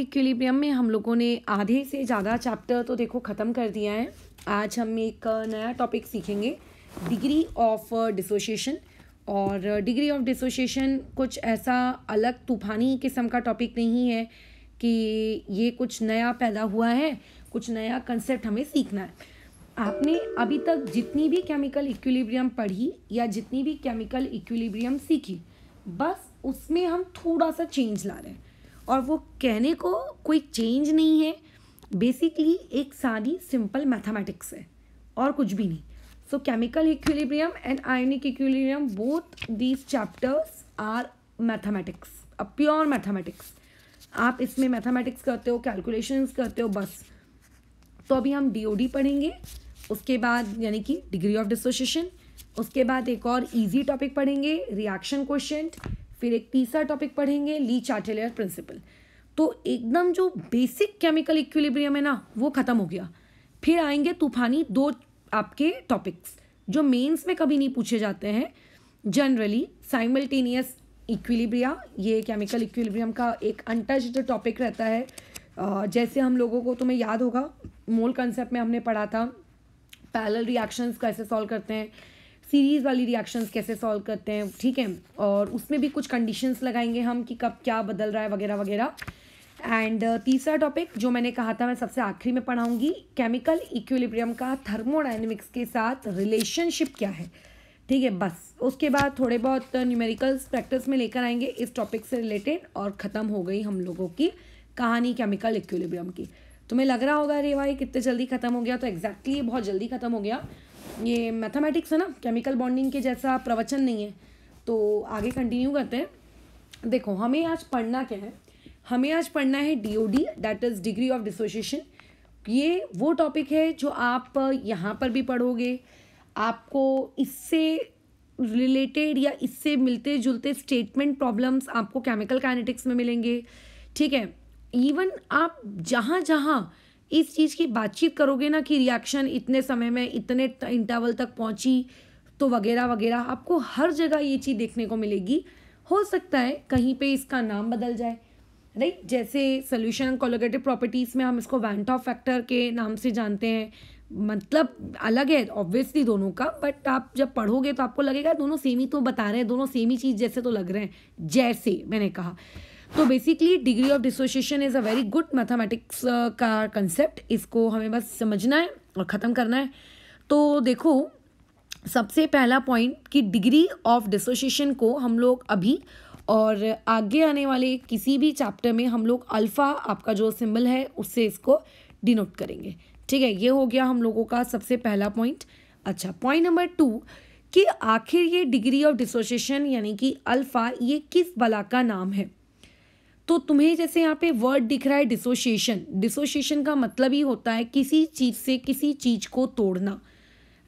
Equilibrium में हम लोगों ने आधे से ज़्यादा चैप्टर तो देखो ख़त्म कर दिया है आज हम एक नया टॉपिक सीखेंगे डिग्री ऑफ डिसोशिएशन और डिग्री ऑफ डिसोशिएशन कुछ ऐसा अलग तूफानी किस्म का टॉपिक नहीं है कि ये कुछ नया पैदा हुआ है कुछ नया कंसेप्ट हमें सीखना है आपने अभी तक जितनी भी केमिकल इक्विलिब्रियम पढ़ी या जितनी भी केमिकल इक्विलिब्रियम सीखी बस उसमें हम थोड़ा सा चेंज ला रहे हैं और वो कहने को कोई चेंज नहीं है बेसिकली एक सारी सिंपल मैथमेटिक्स है और कुछ भी नहीं so chemical equilibrium and ionic equilibrium both these chapters are mathematics uh pure mathematics आप इसमें मैथमेटिक्स करते हो कैलकुलेशंस करते हो बस तो अभी हम डीओडी पढ़ेंगे उसके बाद यानी कि डिग्री ऑफ डिसोसिएशन उसके बाद एक और इजी टॉपिक पढ़ेंगे रिएक्शन क्वेश्चन फिर एक तीसरा टॉपिक पढ़ेंगे ली चार्टेलियर प्रिंसिपल तो एकदम जो बेसिक केमिकल इक्विलिब्रियम है ना वो ख़त्म हो गया फिर आएंगे तूफानी दो आपके टॉपिक्स जो मेंस में कभी नहीं पूछे जाते हैं जनरली साइमल्टेनियस इक्विलिब्रिया ये केमिकल इक्विलिब्रियम का एक अनटचड टॉपिक रहता है जैसे हम लोगों को तुम्हें याद होगा मोल कंसेप्ट में हमने पढ़ा था पैरल रिएक्शंस कैसे सॉल्व करते हैं सीरीज़ वाली रिएक्शंस कैसे सॉल्व करते हैं ठीक है और उसमें भी कुछ कंडीशंस लगाएंगे हम कि कब क्या बदल रहा है वगैरह वगैरह एंड uh, तीसरा टॉपिक जो मैंने कहा था मैं सबसे आखिरी में पढ़ाऊंगी केमिकल इक्विलिब्रियम का थर्मोडाइनमिक्स के साथ रिलेशनशिप क्या है ठीक है बस उसके बाद थोड़े बहुत न्यूमेरिकल्स प्रैक्टिस में लेकर आएंगे इस टॉपिक से रिलेटेड और ख़त्म हो गई हम लोगों की कहानी केमिकल इक्विलिब्रियम की तुम्हें लग रहा होगा अरे भाई कितने जल्दी ख़त्म हो गया तो एग्जैक्टली exactly बहुत जल्दी ख़त्म हो गया ये मैथमेटिक्स है ना केमिकल बॉन्डिंग के जैसा प्रवचन नहीं है तो आगे कंटिन्यू करते हैं देखो हमें आज पढ़ना क्या है हमें आज पढ़ना है D O D that is degree of dissociation ये वो टॉपिक है जो आप यहाँ पर भी पढ़ोगे आपको इससे रिलेटेड या इससे मिलते जुलते स्टेटमेंट प्रॉब्लम्स आपको केमिकल काइनेटिक्स में मिलेंगे ठीक है इवन आप जहाँ जहाँ इस चीज़ की बातचीत करोगे ना कि रिएक्शन इतने समय में इतने इंटरवल तक पहुंची तो वगैरह वगैरह आपको हर जगह ये चीज़ देखने को मिलेगी हो सकता है कहीं पे इसका नाम बदल जाए राइट जैसे सोल्यूशन कोलोगेटिव प्रॉपर्टीज़ में हम इसको वैंट ऑफ फैक्टर के नाम से जानते हैं मतलब अलग है ऑब्वियसली दोनों का बट आप जब पढ़ोगे तो आपको लगेगा दोनों सेम ही तो बता रहे हैं दोनों सेम ही चीज़ जैसे तो लग रहे हैं जैसे मैंने कहा तो basically degree of dissociation is a very good mathematics का कंसेप्ट इसको हमें बस समझना है और ख़त्म करना है तो देखो सबसे पहला पॉइंट कि डिग्री ऑफ डिसोसिएशन को हम लोग अभी और आगे आने वाले किसी भी चैप्टर में हम लोग अल्फ़ा आपका जो सिंबल है उससे इसको डिनोट करेंगे ठीक है ये हो गया हम लोगों का सबसे पहला पॉइंट अच्छा पॉइंट नंबर टू कि आखिर ये डिग्री ऑफ डिसोसिएशन यानी कि अल्फ़ा ये किस बला का नाम है तो तुम्हें जैसे यहाँ पे वर्ड दिख रहा है डिसोशिएशन डिसोशिएशन का मतलब ही होता है किसी चीज़ से किसी चीज़ को तोड़ना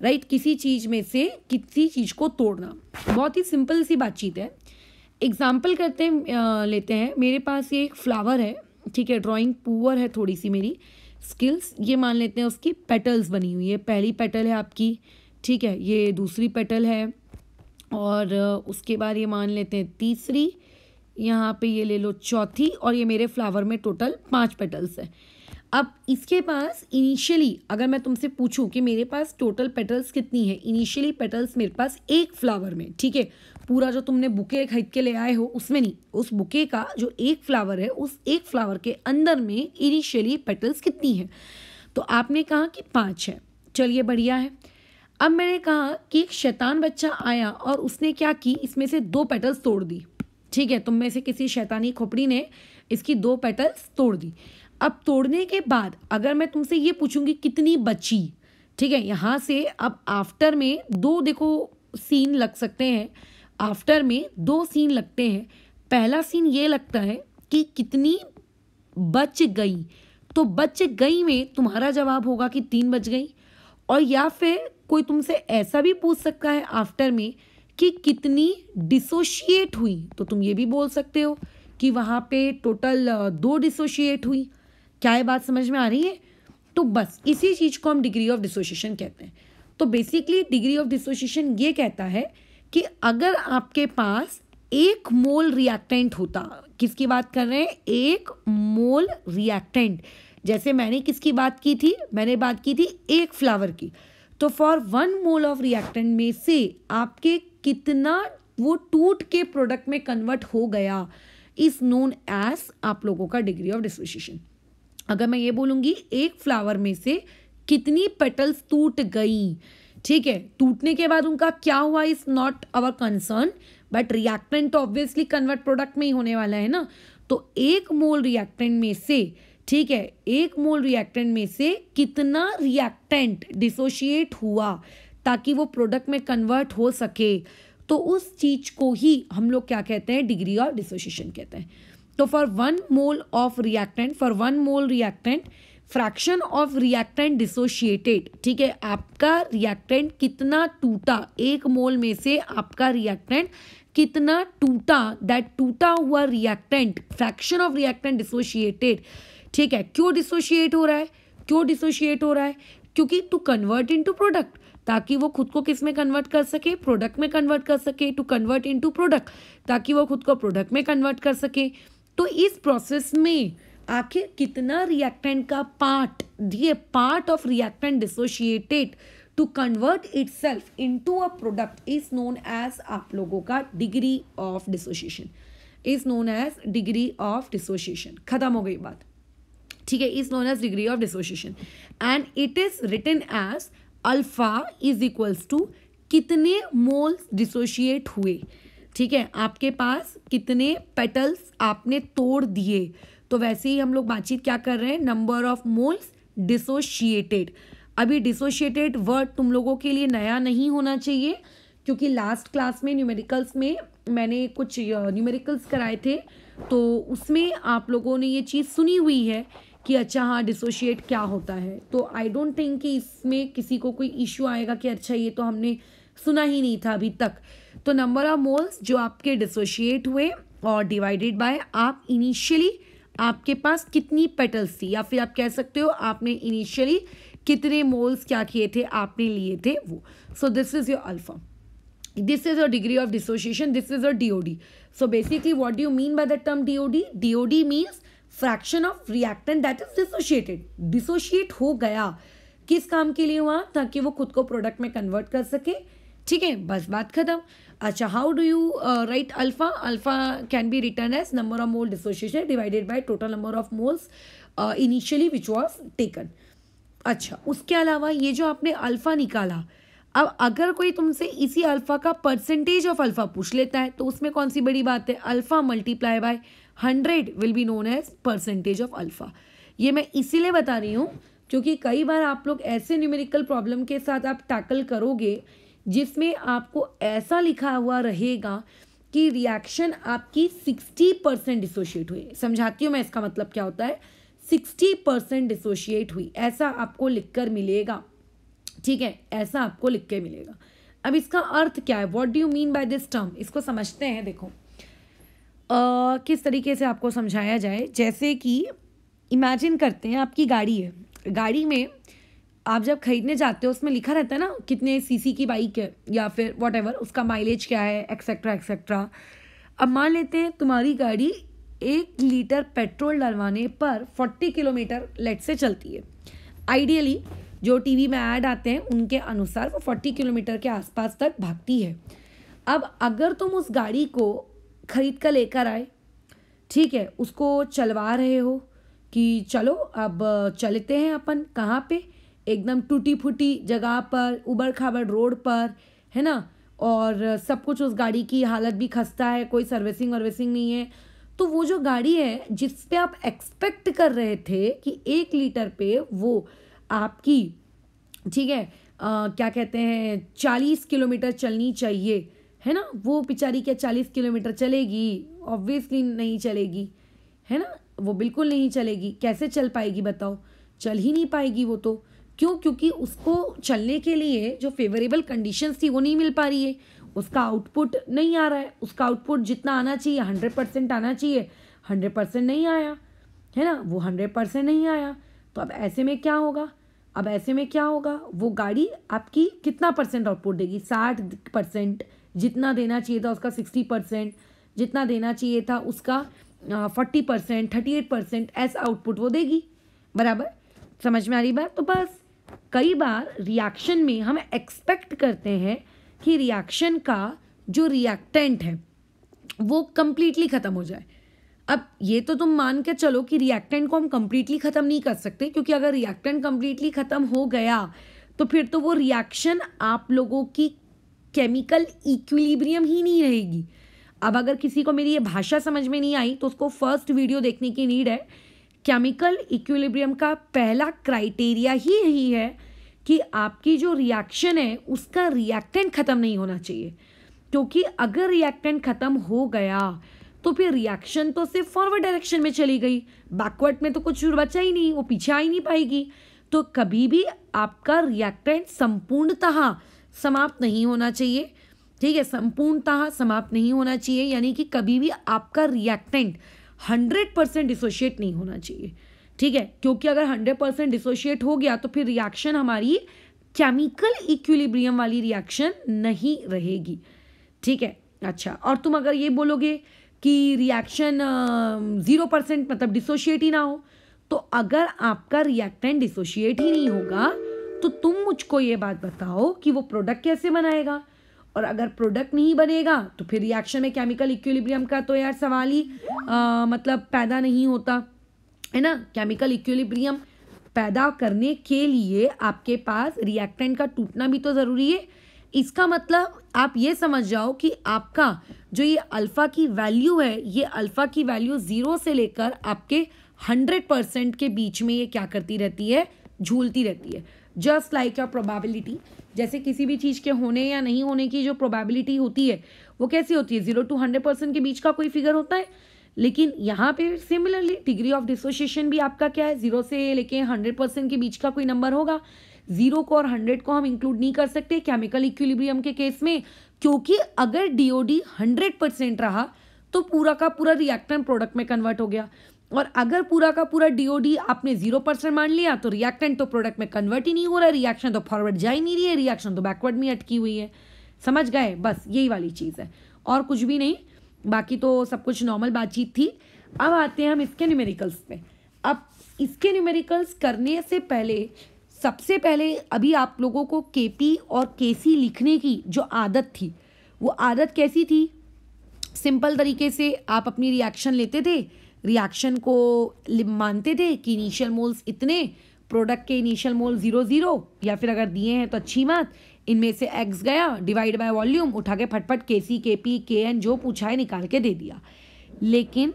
राइट किसी चीज़ में से किसी चीज़ को तोड़ना बहुत ही सिंपल सी बातचीत है एग्जाम्पल करते हैं लेते हैं मेरे पास ये एक फ्लावर है ठीक है ड्राइंग पुअर है थोड़ी सी मेरी स्किल्स ये मान लेते हैं उसकी पेटल्स बनी हुई है पहली पेटल है आपकी ठीक है ये दूसरी पेटल है और उसके बाद ये मान लेते हैं तीसरी यहाँ पे ये ले लो चौथी और ये मेरे फ्लावर में टोटल पाँच पेटल्स हैं अब इसके पास इनिशियली अगर मैं तुमसे पूछूं कि मेरे पास टोटल पेटल्स कितनी है इनिशियली पेटल्स मेरे पास एक फ्लावर में ठीक है पूरा जो तुमने बुके खरीद के ले आए हो उसमें नहीं उस बुके का जो एक फ्लावर है उस एक फ्लावर के अंदर में इनिशियली पेटल्स कितनी है तो आपने कहा कि पाँच है चलिए बढ़िया है अब मैंने कहा कि एक शैतान बच्चा आया और उसने क्या की इसमें से दो पेटल्स तोड़ दी ठीक है तुम में से किसी शैतानी खोपड़ी ने इसकी दो पेटल्स तोड़ दी अब तोड़ने के बाद अगर मैं तुमसे ये पूछूंगी कितनी बची ठीक है यहाँ से अब आफ्टर में दो देखो सीन लग सकते हैं आफ्टर में दो सीन लगते हैं पहला सीन ये लगता है कि कितनी बच गई तो बच गई में तुम्हारा जवाब होगा कि तीन बच गई और या फिर कोई तुमसे ऐसा भी पूछ सकता है आफ्टर में कि कितनी डिसोशिएट हुई तो तुम ये भी बोल सकते हो कि वहाँ पे टोटल दो डिसोशिएट हुई क्या ये बात समझ में आ रही है तो बस इसी चीज़ को हम डिग्री ऑफ डिसोशिएशन कहते हैं तो बेसिकली डिग्री ऑफ डिसोशिएशन ये कहता है कि अगर आपके पास एक मोल रिएक्टेंट होता किसकी बात कर रहे हैं एक मोल रिएक्टेंट जैसे मैंने किसकी बात की थी मैंने बात की थी एक फ्लावर की तो for one mole of reactant में से आपके कितना वो टूट के प्रोडक्ट में कन्वर्ट हो गया इज नोन एज आप लोगों का डिग्री ऑफ डिसोसिएशन अगर मैं ये बोलूंगी एक फ्लावर में से कितनी पेटल्स टूट गई ठीक है टूटने के बाद उनका क्या हुआ is not our concern but reactant तो ऑब्वियसली कन्वर्ट प्रोडक्ट में ही होने वाला है ना तो एक मोल रिएक्टेंट में से ठीक है एक मोल रिएक्टेंट में से कितना रिएक्टेंट डिसोशिएट हुआ ताकि वो प्रोडक्ट में कन्वर्ट हो सके तो उस चीज़ को ही हम लोग क्या कहते हैं डिग्री ऑफ डिसोशिएशन कहते हैं तो for one mole of reactant for one mole reactant fraction of reactant dissociated ठीक है आपका रिएक्टेंट कितना टूटा एक मोल में से आपका रिएक्टेंट कितना टूटा दैट टूटा हुआ reactant fraction of reactant dissociated ठीक है क्यों डिसोशिएट हो रहा है क्यों डिसोशिएट हो रहा है क्योंकि टू कन्वर्ट इनटू प्रोडक्ट ताकि वो खुद को किस में कन्वर्ट कर सके प्रोडक्ट में कन्वर्ट कर सके टू कन्वर्ट इनटू प्रोडक्ट ताकि वो खुद को प्रोडक्ट में कन्वर्ट कर सके तो इस प्रोसेस में आखिर कितना रिएक्टेंट का पार्ट दिए part of reactant dissociated to convert itself into a product is known as आप लोगों का degree of dissociation is known as degree of dissociation खत्म हो गई बात ठीक है is known as degree of dissociation and it is written as alpha is equals to कितने मोल्स डिसोशिएट हुए ठीक है आपके पास कितने पेटल्स आपने तोड़ दिए तो वैसे ही हम लोग बातचीत क्या कर रहे हैं नंबर ऑफ मोल्स डिसोशिएटेड अभी डिसोशिएटेड वर्ड तुम लोगों के लिए नया नहीं होना चाहिए क्योंकि लास्ट क्लास में न्यूमेरिकल्स में मैंने कुछ न्यूमेरिकल्स uh, कराए थे तो उसमें आप लोगों ने ये चीज़ सुनी हुई है कि अच्छा हाँ डिसोशिएट क्या होता है तो आई डोंट थिंक कि इसमें किसी को कोई इश्यू आएगा कि अच्छा ये तो हमने सुना ही नहीं था अभी तक तो नंबर ऑफ मोल्स जो आपके डिसोशिएट हुए और डिवाइडेड बाय आप इनिशियली आपके पास कितनी पेटल्स थी या फिर आप कह सकते हो आपने इनिशियली कितने मोल्स क्या किए थे आपने लिए थे वो so this is your alpha this this is a degree of dissociation this is a so basically basically do do you mean by D term dod dod means fraction of reactant that is dissociated dissociate हो गया किस काम के लिए हुआ ताकि वो खुद को प्रोडक्ट में कन्वर्ट कर सके ठीक है बस बात खत्म अच्छा how do you write alpha alpha can be written as number of mole dissociation divided by total number of moles initially which was taken अच्छा उसके अलावा ये जो आपने अल्फ़ा निकाला अब अगर कोई तुमसे इसी अल्फ़ा का परसेंटेज ऑफ अल्फ़ा पूछ लेता है तो उसमें कौन सी बड़ी बात है alpha multiply by hundred will be known as percentage of alpha ये मैं इसीलिए बता रही हूँ क्योंकि कई बार आप लोग ऐसे न्यूमेरिकल प्रॉब्लम के साथ आप टैकल करोगे जिसमें आपको ऐसा लिखा हुआ रहेगा कि रिएक्शन आपकी सिक्सटी परसेंट डिसोशिएट हुई समझाती हूँ मैं इसका मतलब क्या होता है सिक्सटी परसेंट डिसोशिएट हुई ऐसा आपको लिख कर मिलेगा ठीक है ऐसा आपको लिख के मिलेगा अब इसका अर्थ क्या है what do you mean by this term इसको समझते हैं देखो किस तरीके से आपको समझाया जाए जैसे कि इमेजिन करते हैं आपकी गाड़ी है गाड़ी में आप जब खरीदने जाते हो उसमें लिखा रहता है ना कितने सीसी की बाइक है या फिर वॉट उसका माइलेज क्या है एक्सेट्रा एक्सेट्रा अब मान लेते हैं तुम्हारी गाड़ी एक लीटर पेट्रोल डलवाने पर फोर्टी किलोमीटर लेट से चलती है आइडियली जो टीवी में ऐड आते हैं उनके अनुसार वो फोर्टी किलोमीटर के आसपास तक भागती है अब अगर तुम उस गाड़ी को खरीद कर लेकर आए ठीक है उसको चलवा रहे हो कि चलो अब चलते हैं अपन कहाँ पे एकदम टूटी फूटी जगह पर उबड़ खाबड़ रोड पर है ना और सब कुछ उस गाड़ी की हालत भी खस्ता है कोई सर्विसिंग वर्विसिंग नहीं है तो वो जो गाड़ी है जिस पे आप एक्सपेक्ट कर रहे थे कि एक लीटर पे वो आपकी ठीक है आ, क्या कहते हैं चालीस किलोमीटर चलनी चाहिए है ना वो बेचारी क्या चालीस किलोमीटर चलेगी ऑब्वियसली नहीं चलेगी है ना वो बिल्कुल नहीं चलेगी कैसे चल पाएगी बताओ चल ही नहीं पाएगी वो तो क्यों क्योंकि उसको चलने के लिए जो फेवरेबल कंडीशंस थी वो नहीं मिल पा रही है उसका आउटपुट नहीं आ रहा है उसका आउटपुट जितना आना चाहिए हंड्रेड परसेंट आना चाहिए हंड्रेड परसेंट नहीं आया है ना वो हंड्रेड परसेंट नहीं आया तो अब ऐसे में क्या होगा अब ऐसे में क्या होगा वो गाड़ी आपकी कितना परसेंट आउटपुट देगी साठ परसेंट जितना देना चाहिए था उसका सिक्सटी परसेंट जितना देना चाहिए था उसका forty percent thirty eight percent ऐसा आउटपुट वो देगी बराबर समझ में आ रही बात तो बस कई बार रिएक्शन में हम एक्सपेक्ट करते हैं कि रिएक्शन का जो रिएक्टेंट है वो कम्प्लीटली ख़त्म हो जाए अब ये तो तुम मान के चलो कि रिएक्टेंट को हम कम्प्लीटली ख़त्म नहीं कर सकते क्योंकि अगर रिएक्टेंट कम्प्लीटली ख़त्म हो गया तो फिर तो वो रिएक्शन आप लोगों की केमिकल इक्विलिब्रियम ही नहीं रहेगी अब अगर किसी को मेरी ये भाषा समझ में नहीं आई तो उसको फर्स्ट वीडियो देखने की नीड है केमिकल इक्विलिब्रियम का पहला क्राइटेरिया ही यही है कि आपकी जो रिएक्शन है उसका रिएक्टेंट ख़त्म नहीं होना चाहिए क्योंकि अगर रिएक्टेंट ख़त्म हो गया तो फिर रिएक्शन तो सिर्फ फॉरवर्ड डायरेक्शन में चली गई बैकवर्ड में तो कुछ बचा ही नहीं वो पीछे आ ही नहीं पाएगी तो कभी भी आपका रिएक्टेंट संपूर्णतः समाप्त नहीं होना चाहिए ठीक है संपूर्णतः समाप्त नहीं होना चाहिए यानी कि कभी भी आपका रिएक्टेंट हंड्रेड परसेंट डिसोशिएट नहीं होना चाहिए ठीक है क्योंकि अगर हंड्रेड परसेंट डिसोशिएट हो गया तो फिर रिएक्शन हमारी केमिकल इक्विलिब्रियम वाली रिएक्शन नहीं रहेगी ठीक है अच्छा और तुम अगर ये बोलोगे कि रिएक्शन ज़ीरो परसेंट मतलब डिसोशिएट ही ना हो तो अगर आपका रिएक्टेंट डिसोशिएट ही नहीं होगा तो तुम मुझको ये बात बताओ कि वो प्रोडक्ट कैसे बनाएगा और अगर प्रोडक्ट नहीं बनेगा तो फिर रिएक्शन में केमिकल इक्विलिब्रियम का तो यार सवाल ही आ, मतलब पैदा नहीं होता है ना केमिकल इक्विलिब्रियम पैदा करने के लिए आपके पास रिएक्टेंट का टूटना भी तो ज़रूरी है इसका मतलब आप ये समझ जाओ कि आपका जो ये अल्फ़ा की वैल्यू है ये अल्फ़ा की वैल्यू ज़ीरो से लेकर आपके हंड्रेड परसेंट के बीच में ये क्या करती रहती है झूलती रहती है जस्ट लाइक योर प्रोबेबिलिटी जैसे किसी भी चीज़ के होने या नहीं होने की जो प्रोबेबिलिटी होती है वो कैसी होती है जीरो टू हंड्रेड परसेंट के बीच का कोई फिगर होता है लेकिन यहाँ पे सिमिलरली डिग्री ऑफ डिसोसिएशन भी आपका क्या है जीरो से लेके हंड्रेड परसेंट के बीच का कोई नंबर होगा जीरो को और हंड्रेड को हम इंक्लूड नहीं कर सकते केमिकल इक्विलिब्रियम के केस में क्योंकि अगर डीओडी हंड्रेड परसेंट रहा तो पूरा का पूरा रिएक्टन प्रोडक्ट में कन्वर्ट हो गया और अगर पूरा का पूरा डीओडी आपने जीरो परसेंट मान लिया तो रिएक्टेंट तो प्रोडक्ट में कन्वर्ट ही नहीं हो रहा रिएक्शन तो फॉरवर्ड जा ही नहीं रही है रिएक्शन तो बैकवर्ड में अटकी हुई है समझ गए बस यही वाली चीज़ है और कुछ भी नहीं बाकी तो सब कुछ नॉर्मल बातचीत थी अब आते हैं हम इसके न्यूमेरिकल्स पे अब इसके न्यूमेरिकल्स करने से पहले सबसे पहले अभी आप लोगों को के और के लिखने की जो आदत थी वो आदत कैसी थी सिंपल तरीके से आप अपनी रिएक्शन लेते थे रिएक्शन को मानते थे कि इनिशियल मोल्स इतने प्रोडक्ट के इनिशियल मोल ज़ीरो ज़ीरो या फिर अगर दिए हैं तो अच्छी बात इनमें से एक्स गया डिवाइड बाय वॉल्यूम उठा के फटफट के सी के पी के एन जो पूछा है निकाल के दे दिया लेकिन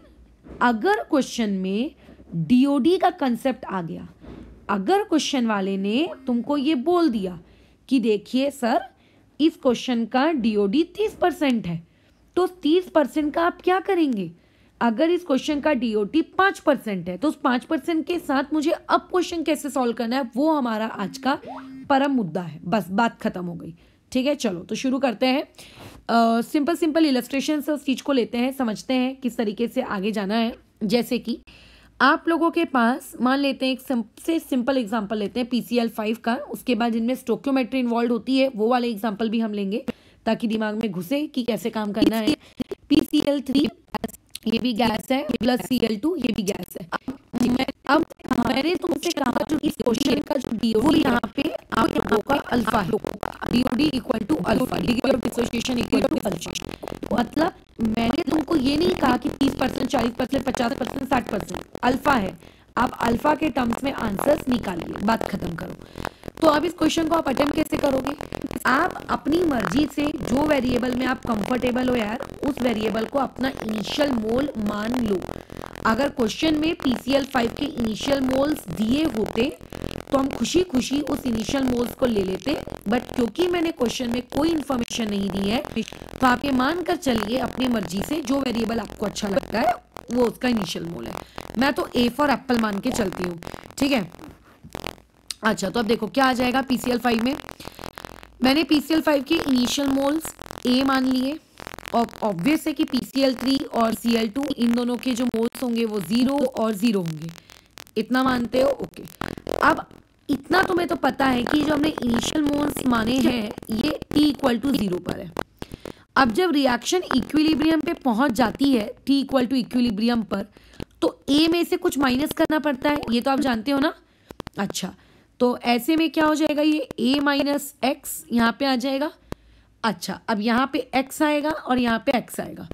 अगर क्वेश्चन में डीओडी का कंसेप्ट आ गया अगर क्वेश्चन वाले ने तुमको ये बोल दिया कि देखिए सर इस क्वेश्चन का डीओडी तीस परसेंट है तो तीस परसेंट का आप क्या करेंगे अगर इस क्वेश्चन का डी ओ टी पाँच परसेंट है तो उस पाँच परसेंट के साथ मुझे अब क्वेश्चन कैसे सॉल्व करना है वो हमारा आज का परम मुद्दा है बस बात खत्म हो गई ठीक है चलो तो शुरू करते हैं सिंपल सिंपल इलस्ट्रेशन से उस चीज़ को लेते हैं समझते हैं किस तरीके से आगे जाना है जैसे कि आप लोगों के पास मान लेते हैं एक सबसे सिंपल एग्जाम्पल लेते हैं पी सी एल फाइव का उसके बाद जिनमें स्टोक्योमेट्री इन्वॉल्व होती है वो वाले एग्जाम्पल भी हम लेंगे ताकि दिमाग में घुसे कि कैसे काम करना है पी सी एल थ्री ये भी गैस है प्लस सी एल टू ये भी गैस है अब मैंने तुमसे तो कहा जो इस क्वेश्चन का जो डी वो यहाँ पे आप लोगों का अल्फा है DOD equal to alpha degree of dissociation equal to alpha मतलब मैंने तुमको ये नहीं कहा कि तीस परसेंट चालीस परसेंट पचास परसेंट साठ परसेंट अल्फा है आप अल्फा के टर्म्स में आंसर्स निकालिए बात खत्म करो तो आप इस क्वेश्चन को आप अटेम्प्ट कैसे करोगे आप अपनी मर्जी से जो वेरिएबल में आप कंफर्टेबल हो यार उस वेरिएबल को अपना इनिशियल मोल मान लो अगर क्वेश्चन में पीसीएल फाइव के इनिशियल मोल्स दिए होते तो हम खुशी खुशी उस इनिशियल मोल्स को ले लेते बट क्योंकि मैंने क्वेश्चन में कोई इन्फॉर्मेशन नहीं दी है तो आप ये मान कर चलिए अपनी मर्जी से जो वेरिएबल आपको अच्छा लगता है वो उसका इनिशियल मोल है मैं तो ए फॉर एप्पल मान के चलती हूँ ठीक है अच्छा तो अब देखो क्या आ जाएगा पी फाइव में मैंने पी फाइव के इनिशियल मोल्स ए मान लिए और ऑब्वियस है कि पी थ्री और सी एल टू इन दोनों के जो मोल्स होंगे वो ज़ीरो और ज़ीरो होंगे इतना मानते हो ओके अब इतना तुम्हें तो पता है कि जो हमने इनिशियल मोल्स माने हैं ये टी इक्वल टू ज़ीरो पर है अब जब रिएक्शन इक्विलिब्रियम पे पहुंच जाती है टी इक्वल टू इक्विलिब्रियम पर तो ए में से कुछ माइनस करना पड़ता है ये तो आप जानते हो ना अच्छा तो ऐसे में क्या हो जाएगा ये ए माइनस एक्स यहाँ पे आ जाएगा अच्छा अब यहाँ पे एक्स आएगा और यहाँ पे एक्स आएगा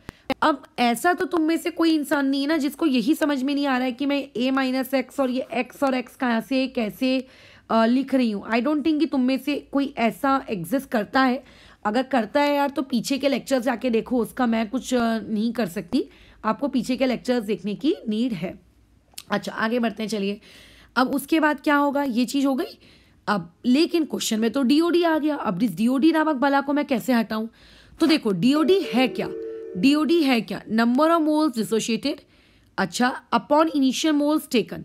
अब ऐसा तो तुम में से कोई इंसान नहीं है ना जिसको यही समझ में नहीं आ रहा है कि मैं ए माइनस एक्स और ये एक्स और एक्स कहाँ से कैसे आ, लिख रही हूँ आई डोंट थिंक कि तुम में से कोई ऐसा एग्जिस्ट करता है अगर करता है यार तो पीछे के लेक्चर्स जाके देखो उसका मैं कुछ नहीं कर सकती आपको पीछे के लेक्चर्स देखने की नीड है अच्छा आगे बढ़ते हैं चलिए अब उसके बाद क्या होगा ये चीज़ हो गई अब लेकिन क्वेश्चन में तो डीओडी आ गया अब इस डीओडी नामक बला को मैं कैसे हटाऊं तो देखो डीओडी है क्या डीओडी है क्या नंबर ऑफ मोल्स डिसोशिएटेड अच्छा अपॉन इनिशियल मोल्स टेकन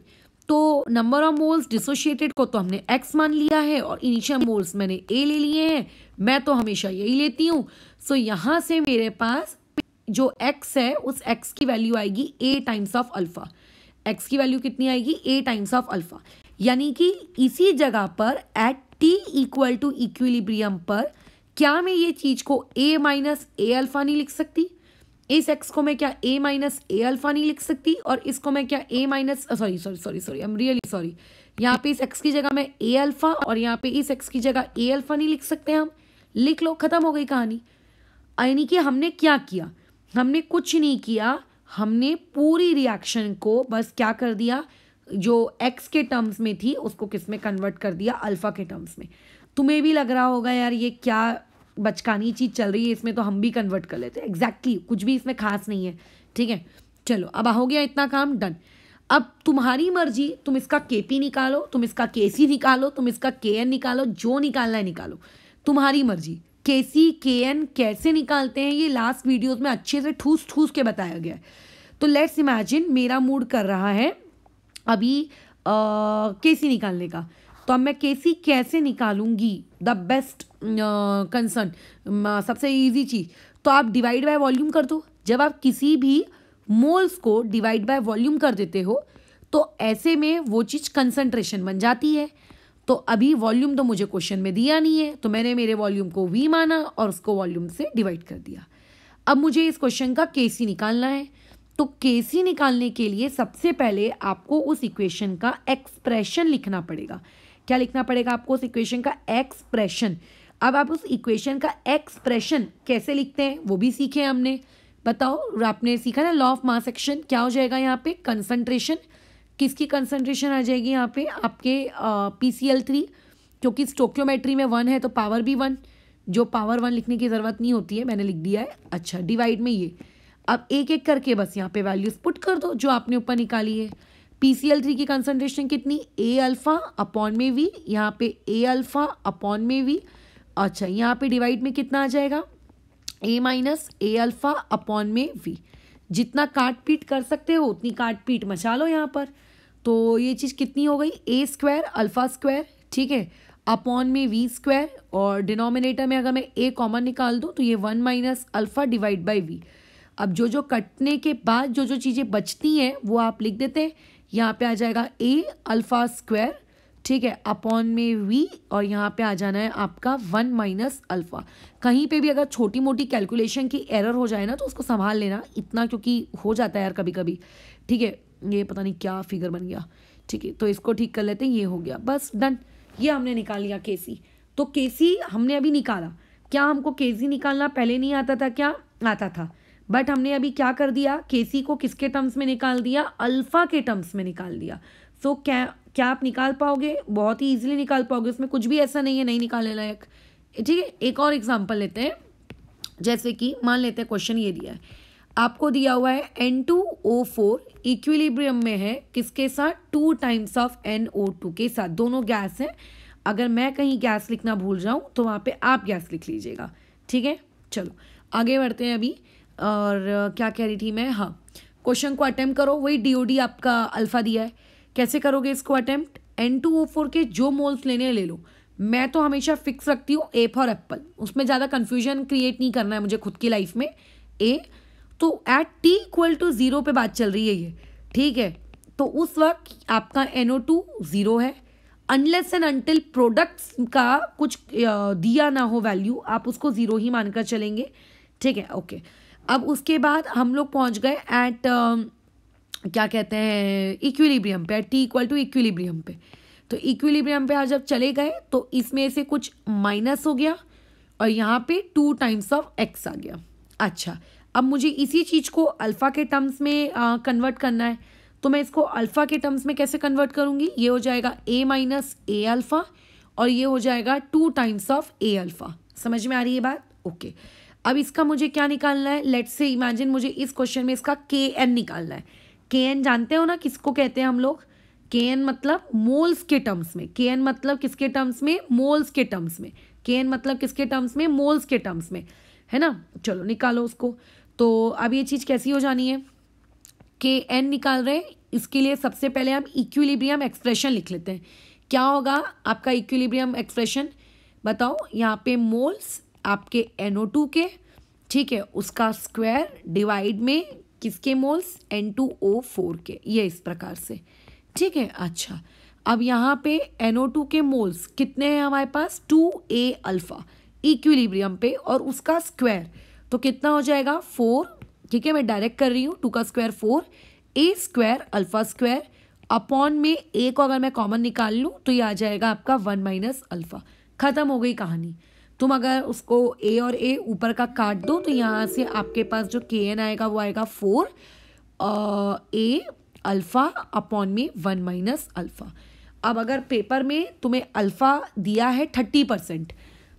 तो नंबर ऑफ मोल्स डिसोशिएटेड को तो हमने एक्स मान लिया है और इनिशियल मोल्स मैंने ए ले लिए हैं मैं तो हमेशा यही लेती हूँ सो so, यहाँ से मेरे पास जो एक्स है उस एक्स की वैल्यू आएगी A times of alpha X की वैल्यू कितनी आएगी ए टाइम्स ऑफ अल्फा यानी कि इसी जगह पर at T equal to equilibrium पर क्या मैं ये चीज को ए माइनस ए अल्फा नहीं लिख सकती इस एक्स को मैं क्या ए माइनस ए अल्फा नहीं लिख सकती और इसको मैं क्या A minus sorry sorry sorry sorry I am really sorry यहाँ पे इस एक्स की जगह मैं ए अल्फा और यहाँ पे इस एक्स की जगह ए अल्फा नहीं लिख सकते हम लिख लो खत्म हो गई कहानी यानी कि हमने क्या किया हमने कुछ नहीं किया हमने पूरी रिएक्शन को बस क्या कर दिया जो एक्स के टर्म्स में थी उसको किस में कन्वर्ट कर दिया अल्फ़ा के टर्म्स में तुम्हें भी लग रहा होगा यार ये क्या बचकानी चीज़ चल रही है इसमें तो हम भी कन्वर्ट कर लेते एग्जैक्टली exactly, कुछ भी इसमें खास नहीं है ठीक है चलो अब हो गया इतना काम डन अब तुम्हारी मर्जी तुम इसका के पी निकालो तुम इसका के सी निकालो तुम इसका के एन निकालो जो निकालना है निकालो तुम्हारी मर्जी के सी के एन कैसे निकालते हैं ये लास्ट वीडियोज़ में अच्छे से ठूस ठूस के बताया गया है तो लेट्स इमेजिन मेरा मूड कर रहा है अभी के सी निकालने का तो अब मैं के सी कैसे निकालूंगी द बेस्ट कंसर्न सबसे ईजी चीज़ तो आप डिवाइड बाय वॉल्यूम कर दो जब आप किसी भी मोल्स को डिवाइड बाय वॉल्यूम कर देते हो तो ऐसे में वो चीज़ कंसनट्रेशन बन जाती है तो अभी वॉल्यूम तो मुझे क्वेश्चन में दिया नहीं है तो मैंने मेरे वॉल्यूम को वी माना और उसको वॉल्यूम से डिवाइड कर दिया अब मुझे इस क्वेश्चन का के सी निकालना है तो के सी निकालने के लिए सबसे पहले आपको उस इक्वेशन का एक्सप्रेशन लिखना पड़ेगा क्या लिखना पड़ेगा आपको उस इक्वेशन का एक्सप्रेशन अब आप उस इक्वेशन का एक्सप्रेशन कैसे लिखते हैं वो भी सीखे हमने बताओ आपने सीखा ना लॉ ऑफ मास एक्शन क्या हो जाएगा यहाँ पे कंसंट्रेशन किसकी कंसनट्रेशन आ जाएगी यहाँ पे आपके पी सी एल थ्री क्योंकि स्टोक्योमेट्री में वन है तो पावर भी वन जो पावर वन लिखने की ज़रूरत नहीं होती है मैंने लिख दिया है अच्छा डिवाइड में ये अब एक एक करके बस यहाँ पे वैल्यूज़ पुट कर दो जो आपने ऊपर निकाली है पी सी एल थ्री की कंसनट्रेशन कितनी ए अल्फ़ा अपॉन में वी यहाँ पे ए अल्फ़ा अपॉन में वी अच्छा यहाँ पे डिवाइड में कितना आ जाएगा A minus A alpha upon में वी जितना काट पीट कर सकते हो उतनी काट पीट मचा लो यहाँ पर तो ये चीज़ कितनी हो गई ए स्क्वायर अल्फ़ा स्क्वायर ठीक है अपॉन में वी स्क्वायर और डिनोमिनेटर में अगर मैं ए कॉमन निकाल दूँ तो ये one minus alpha divide by V अब जो जो कटने के बाद जो जो चीज़ें बचती हैं वो आप लिख देते हैं यहाँ पे आ जाएगा ए अल्फ़ा स्क्वायर ठीक है अपॉन में वी और यहाँ पे आ जाना है आपका वन माइनस अल्फ़ा कहीं पे भी अगर छोटी मोटी कैलकुलेशन की एरर हो जाए ना तो उसको संभाल लेना इतना क्योंकि हो जाता है यार कभी कभी ठीक है ये पता नहीं क्या फिगर बन गया ठीक है तो इसको ठीक कर लेते हैं ये हो गया बस डन ये हमने निकाल लिया केसी तो केसी हमने अभी निकाला क्या हमको केसी निकालना पहले नहीं आता था क्या आता था बट हमने अभी क्या कर दिया केसी को किसके टर्म्स में निकाल दिया अल्फ़ा के टर्म्स में निकाल दिया सो so, क्या क्या आप निकाल पाओगे बहुत ही ईजिली निकाल पाओगे उसमें कुछ भी ऐसा नहीं है नहीं निकालने लायक ठीक है एक और एग्जाम्पल लेते हैं जैसे कि मान लेते हैं क्वेश्चन ये दिया है आपको दिया हुआ है N two O four equilibrium में है किसके साथ two times of N O two के साथ दोनों गैस हैं अगर मैं कहीं गैस लिखना भूल जाऊँ तो वहाँ पे आप गैस लिख लीजिएगा ठीक है चलो आगे बढ़ते हैं अभी और क्या कह रही थी मैं हाँ क्वेश्चन को अटैम्प्ट करो वही डी आपका अल्फ़ा दिया है कैसे करोगे इसको attempt N two O four के जो मोल्स लेने ले लो मैं तो हमेशा फिक्स रखती हूँ ए फॉर एप्पल उसमें ज़्यादा कन्फ्यूजन क्रिएट नहीं करना है मुझे खुद की लाइफ में ए तो at T equal to zero पे बात चल रही है ये ठीक है तो उस वक्त आपका एन ओ टू ज़ीरो है अनलेस एंड अनटिल प्रोडक्ट्स का कुछ दिया ना हो वैल्यू आप उसको ज़ीरो ही मानकर चलेंगे ठीक है ओके अब उसके बाद हम लोग पहुंच गए एट uh, क्या कहते हैं इक्विलिब्रियम पे टी इक्वल टू इक्विलिब्रियम पे तो इक्विलिब्रियम पे आज जब चले गए तो इसमें से कुछ माइनस हो गया और यहाँ पे टू टाइम्स ऑफ एक्स आ गया अच्छा अब मुझे इसी चीज़ को अल्फ़ा के टर्म्स में कन्वर्ट करना है तो मैं इसको अल्फ़ा के टर्म्स में कैसे कन्वर्ट करूँगी ये हो जाएगा ए माइनस ए अल्फ़ा और ये हो जाएगा two times of A alpha समझ में आ रही है बात ओके अब इसका मुझे क्या निकालना है लेट्स से इमेजिन मुझे इस क्वेश्चन में इसका के एन निकालना है के एन जानते हो ना किसको कहते हैं हम लोग मतलब के एन मतलब मोल्स के टर्म्स में के एन मतलब किसके टर्म्स में मोल्स के टर्म्स में के एन मतलब किसके टर्म्स में मोल्स के टर्म्स में है ना चलो निकालो उसको तो अब ये चीज़ कैसी हो जानी है कि एन निकाल रहे हैं इसके लिए सबसे पहले हम इक्विलिब्रियम एक्सप्रेशन लिख लेते हैं क्या होगा आपका इक्विलिब्रियम एक्सप्रेशन बताओ यहाँ पे मोल्स आपके एन ओ टू के ठीक है उसका स्क्वायर डिवाइड में किसके moles N two O four के ये इस प्रकार से ठीक है अच्छा अब यहाँ पे एन ओ टू के मोल्स कितने हैं हमारे पास टू ए अल्फ़ा इक्विलिब्रियम पे और उसका स्क्वायर तो कितना हो जाएगा फोर ठीक है मैं डायरेक्ट कर रही हूँ टू का square four A square alpha square upon में ए को अगर मैं कॉमन निकाल लूँ तो ये आ जाएगा आपका वन माइनस अल्फा ख़त्म हो गई कहानी तुम अगर उसको ए और ए ऊपर का काट दो तो यहाँ से आपके पास जो के एन आएगा वो आएगा फोर ए अल्फ़ा अपॉन में वन माइनस अल्फ़ा अब अगर पेपर में तुम्हें अल्फ़ा दिया है थर्टी परसेंट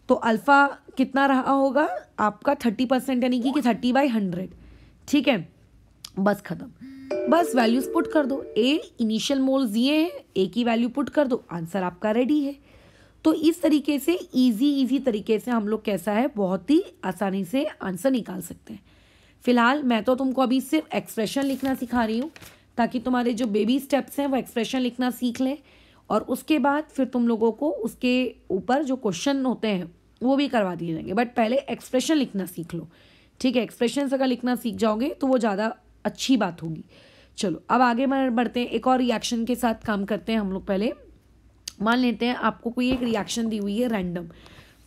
तो अल्फ़ा कितना रहा होगा आपका थर्टी परसेंट यानी कि थर्टी बाई हंड्रेड ठीक है बस ख़त्म बस वैल्यूज़ पुट कर दो ए इनिशियल मोल्स दिए हैं ए की वैल्यू पुट कर दो आंसर आपका रेडी है तो इस तरीके से इजी इजी तरीके से हम लोग कैसा है बहुत ही आसानी से आंसर निकाल सकते हैं फिलहाल मैं तो तुमको अभी सिर्फ एक्सप्रेशन लिखना सिखा रही हूँ ताकि तुम्हारे जो बेबी स्टेप्स हैं वो एक्सप्रेशन लिखना सीख लें और उसके बाद फिर तुम लोगों को उसके ऊपर जो क्वेश्चन होते हैं वो भी करवा दिए जाएंगे बट पहले एक्सप्रेशन लिखना सीख लो ठीक है एक्सप्रेशन अगर लिखना सीख जाओगे तो वो ज़्यादा अच्छी बात होगी चलो अब आगे बढ़ते हैं एक और रिएक्शन के साथ काम करते हैं हम लोग पहले मान लेते हैं आपको कोई एक रिएक्शन दी हुई है रैंडम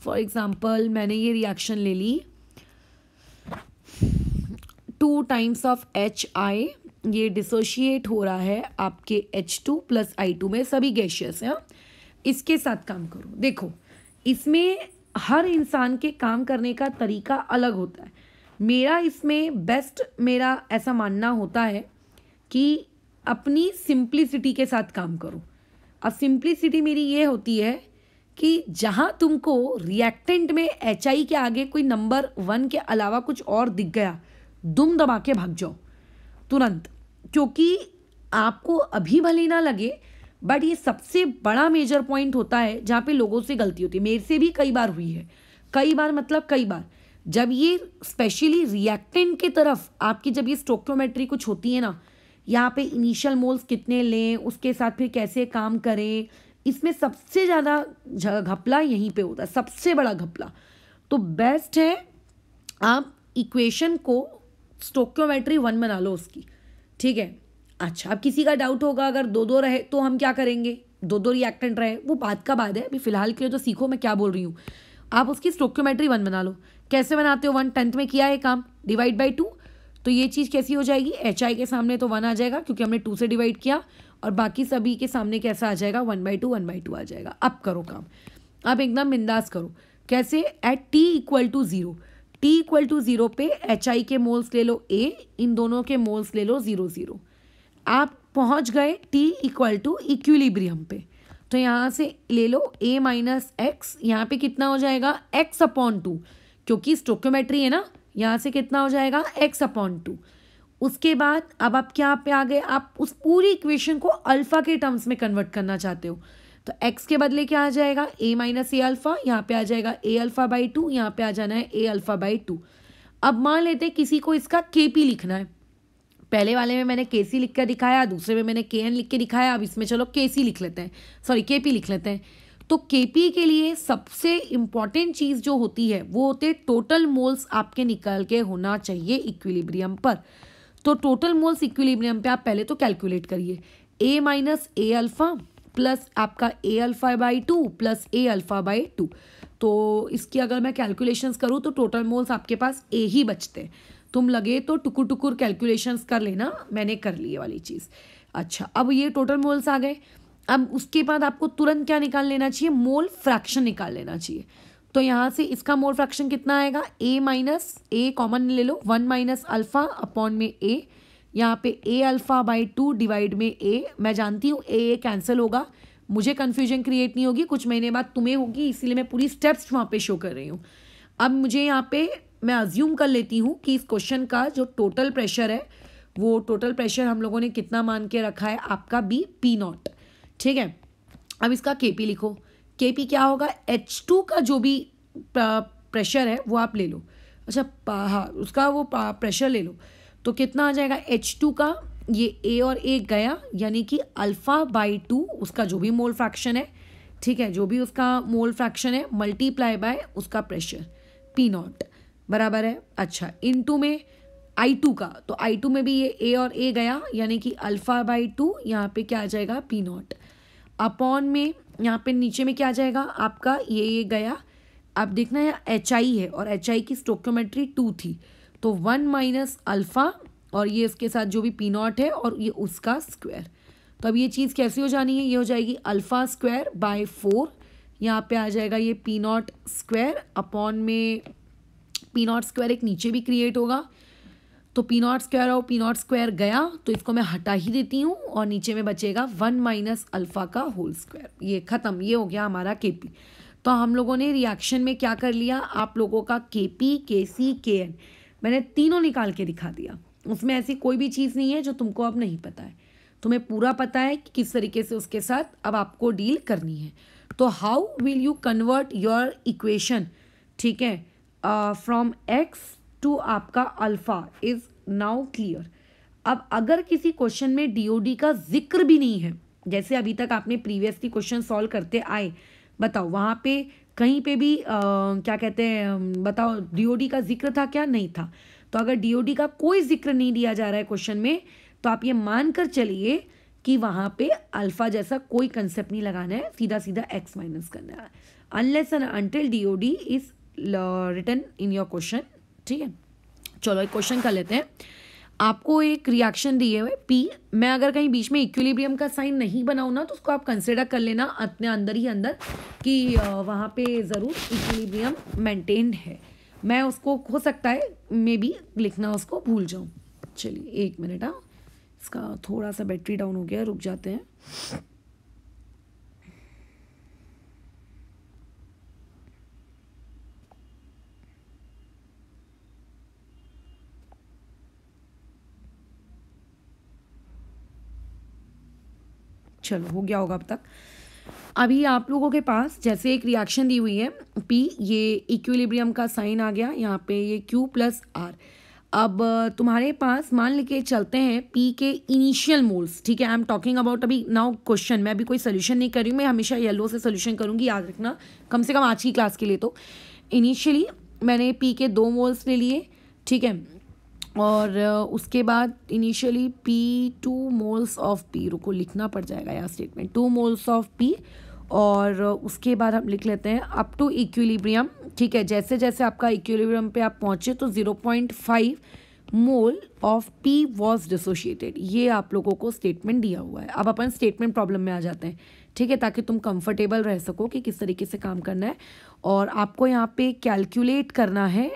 फॉर एग्ज़ाम्पल मैंने ये रिएक्शन ले ली two times of H I ये डिसोशिएट हो रहा है आपके H two plus I two में सभी गैशियस हैं इसके साथ काम करो देखो इसमें हर इंसान के काम करने का तरीका अलग होता है मेरा इसमें बेस्ट मेरा ऐसा मानना होता है कि अपनी सिंप्लिसिटी के साथ काम करो अब सिंप्लिसिटी मेरी ये होती है कि जहाँ तुमको रिएक्टेंट में एच के आगे कोई नंबर वन के अलावा कुछ और दिख गया दुम दबा के भाग जाओ तुरंत क्योंकि आपको अभी भले ना लगे बट ये सबसे बड़ा मेजर पॉइंट होता है जहाँ पे लोगों से गलती होती है मेरे से भी कई बार हुई है कई बार मतलब कई बार जब ये स्पेशली रिएक्टेंट के तरफ आपकी जब ये स्टोक्योमेट्री कुछ होती है ना यहाँ पे इनिशियल मोल्स कितने लें उसके साथ फिर कैसे काम करें इसमें सबसे ज़्यादा घपला यहीं पे होता है सबसे बड़ा घपला तो बेस्ट है आप इक्वेशन को स्टोक्योमेट्री वन बना लो उसकी ठीक है अच्छा अब किसी का डाउट होगा अगर दो दो रहे तो हम क्या करेंगे दो दो रिएक्टेंट रहे वो बात का बात है अभी फिलहाल के लिए तो सीखो मैं क्या बोल रही हूँ आप उसकी स्टोक्योमेट्री वन बना लो कैसे बनाते हो वन टेंथ में किया है काम डिवाइड बाई टू तो ये चीज़ कैसी हो जाएगी एच आई के सामने तो वन आ जाएगा क्योंकि हमने टू से डिवाइड किया और बाकी सभी के सामने कैसा आ जाएगा one by two one by two आ जाएगा अब करो काम आप एकदम बिंदास करो कैसे at T equal to zero T equal to zero पे एच आई के मोल्स ले लो ए इन दोनों के मोल्स ले लो ज़ीरो ज़ीरो आप पहुंच गए टी इक्वल टू इक्विलिब्रियम पे तो यहाँ से ले लो ए माइनस एक्स यहाँ पे कितना हो जाएगा एक्स अपॉन टू क्योंकि स्टोक्योमेट्री है ना यहाँ से कितना हो जाएगा एक्स अपॉन टू उसके बाद अब आप क्या पे आ गए आप उस पूरी इक्वेशन को अल्फ़ा के टर्म्स में कन्वर्ट करना चाहते हो तो एक्स के बदले क्या आ जाएगा ए माइनस ए अल्फ़ा यहाँ पे आ जाएगा ए अल्फ़ा बाई टू यहाँ पे आ जाना है ए अल्फ़ा बाई टू अब मान लेते हैं किसी को इसका के लिखना है पहले वाले में मैंने के सी लिख कर दिखाया दूसरे में मैंने के एन लिख के दिखाया अब इसमें चलो के सी लिख लेते हैं सॉरी के पी लिख लेते हैं तो के पी के लिए सबसे इम्पॉर्टेंट चीज़ जो होती है वो होते हैं टोटल मोल्स आपके निकल के होना चाहिए इक्विलिब्रियम पर तो टोटल मोल्स इक्विलिब्रियम पे आप पहले तो कैलकुलेट करिए A minus A alpha plus आपका A alpha by two plus A alpha by two तो इसकी अगर मैं कैलकुलेशंस करूँ तो टोटल मोल्स आपके पास ए ही बचते हैं तुम लगे तो टुकुर टुकुर कैलकुलेशंस कर लेना मैंने कर लिए वाली चीज़ अच्छा अब ये टोटल मोल्स आ गए अब उसके बाद आपको तुरंत क्या निकाल लेना चाहिए मोल फ्रैक्शन निकाल लेना चाहिए तो यहाँ से इसका मोल फ्रैक्शन कितना आएगा ए माइनस ए कॉमन ले लो वन माइनस अल्फ़ा अपॉन में ए यहाँ पे A alpha by two divide में ए मैं जानती हूँ ए ए कैंसिल होगा मुझे कन्फ्यूजन क्रिएट नहीं होगी कुछ महीने बाद तुम्हें होगी इसीलिए मैं पूरी स्टेप्स वहाँ पे शो कर रही हूँ अब मुझे यहाँ पे मैं अज्यूम कर लेती हूँ कि इस क्वेश्चन का जो टोटल प्रेशर है वो टोटल प्रेशर हम लोगों ने कितना मान के रखा है आपका बी पी नॉट ठीक है अब इसका के पी लिखो के पी क्या होगा एच टू का जो भी प्रेशर है वो आप ले लो अच्छा हाँ उसका वो प्रेशर ले लो तो कितना आ जाएगा एच टू का ये ए और ए गया यानी कि अल्फ़ा बाई टू उसका जो भी मोल फ्रैक्शन है ठीक है जो भी उसका मोल फ्रैक्शन है मल्टीप्लाई बाय उसका प्रेशर पी नॉट बराबर है अच्छा इन टू में आई टू का तो आई टू में भी ये ए और ए गया यानी कि अल्फ़ा बाई टू यहाँ पे क्या आ जाएगा पी नॉट अपॉन में यहाँ पे नीचे में क्या आ जाएगा आपका ये ये गया आप देखना यहाँ एच आई है और एच आई की स्टोक्योमेट्री टू थी तो वन माइनस अल्फ़ा और ये इसके साथ जो भी पी नॉट है और ये उसका स्क्वायर तो अब ये चीज़ कैसी हो जानी है ये हो जाएगी अल्फ़ा स्क्वायर बाय फोर यहाँ पे आ जाएगा ये पी नॉट स्क्वायर अपॉन में पी नॉट स्क्वायर एक नीचे भी क्रिएट होगा तो पी नॉट स्क्वायर और पी नॉट स्क्वायर गया तो इसको मैं हटा ही देती हूँ और नीचे में बचेगा वन माइनस अल्फ़ा का होल स्क्वायर ये ख़त्म ये हो गया हमारा के पी तो हम लोगों ने रिएक्शन में क्या कर लिया आप लोगों का के पी के सी के एन मैंने तीनों निकाल के दिखा दिया उसमें ऐसी कोई भी चीज़ नहीं है जो तुमको अब नहीं पता है तुम्हें पूरा पता है कि किस तरीके से उसके साथ अब आपको डील करनी है तो how will you convert your equation ठीक है फ्रॉम एक्स टू आपका अल्फ़ा इज़ नाउ क्लियर अब अगर किसी क्वेश्चन में डीओडी का जिक्र भी नहीं है जैसे अभी तक आपने प्रीवियसली क्वेश्चन सॉल्व करते आए बताओ वहाँ पे कहीं पे भी आ, क्या कहते हैं बताओ डीओडी का जिक्र था क्या नहीं था तो अगर डीओडी का कोई जिक्र नहीं दिया जा रहा है क्वेश्चन में तो आप ये मान कर चलिए कि वहाँ पे अल्फ़ा जैसा कोई कंसेप्ट नहीं लगाना है सीधा सीधा एक्स माइनस करना है unless and until DOD is written in your question ठीक है चलो एक क्वेश्चन कर लेते हैं आपको एक रिएक्शन दिए हुए पी मैं अगर कहीं बीच में इक्विलिब्रियम का साइन नहीं बनाऊँ ना तो उसको आप कंसिडर कर लेना अपने अंदर ही अंदर कि वहाँ पे ज़रूर इक्विलिब्रियम मेंटेन्ड है मैं उसको हो सकता है मे बी लिखना उसको भूल जाऊँ चलिए एक मिनट हाँ इसका थोड़ा सा बैटरी डाउन हो गया रुक जाते हैं चलो हो गया होगा अब तक अभी आप लोगों के पास जैसे एक रिएक्शन दी हुई है पी ये इक्विलिब्रियम का साइन आ गया यहाँ पे ये क्यू प्लस आर अब तुम्हारे पास मान के चलते हैं पी के इनिशियल मोल्स ठीक है आई एम टॉकिंग अबाउट अभी नाउ क्वेश्चन मैं अभी कोई सोल्यूशन नहीं कर रही हूँ मैं हमेशा येलो से सोल्यूशन करूँगी याद रखना कम से कम आज की क्लास के लिए तो इनिशियली मैंने पी के दो मोल्स ले लिए ठीक है और उसके बाद initially P two moles of P रुको लिखना पड़ जाएगा यहाँ statement two moles of P और उसके बाद हम लिख लेते हैं अप टू इक्विलिब्रियम ठीक है जैसे जैसे आपका इक्विलिब्रियम पे आप पहुँचे तो zero point five mole of P was dissociated ये आप लोगों को स्टेटमेंट दिया हुआ है अब अपन स्टेटमेंट प्रॉब्लम में आ जाते हैं ठीक है ताकि तुम कंफर्टेबल रह सको कि किस तरीके से काम करना है और आपको यहाँ पे कैलकुलेट करना है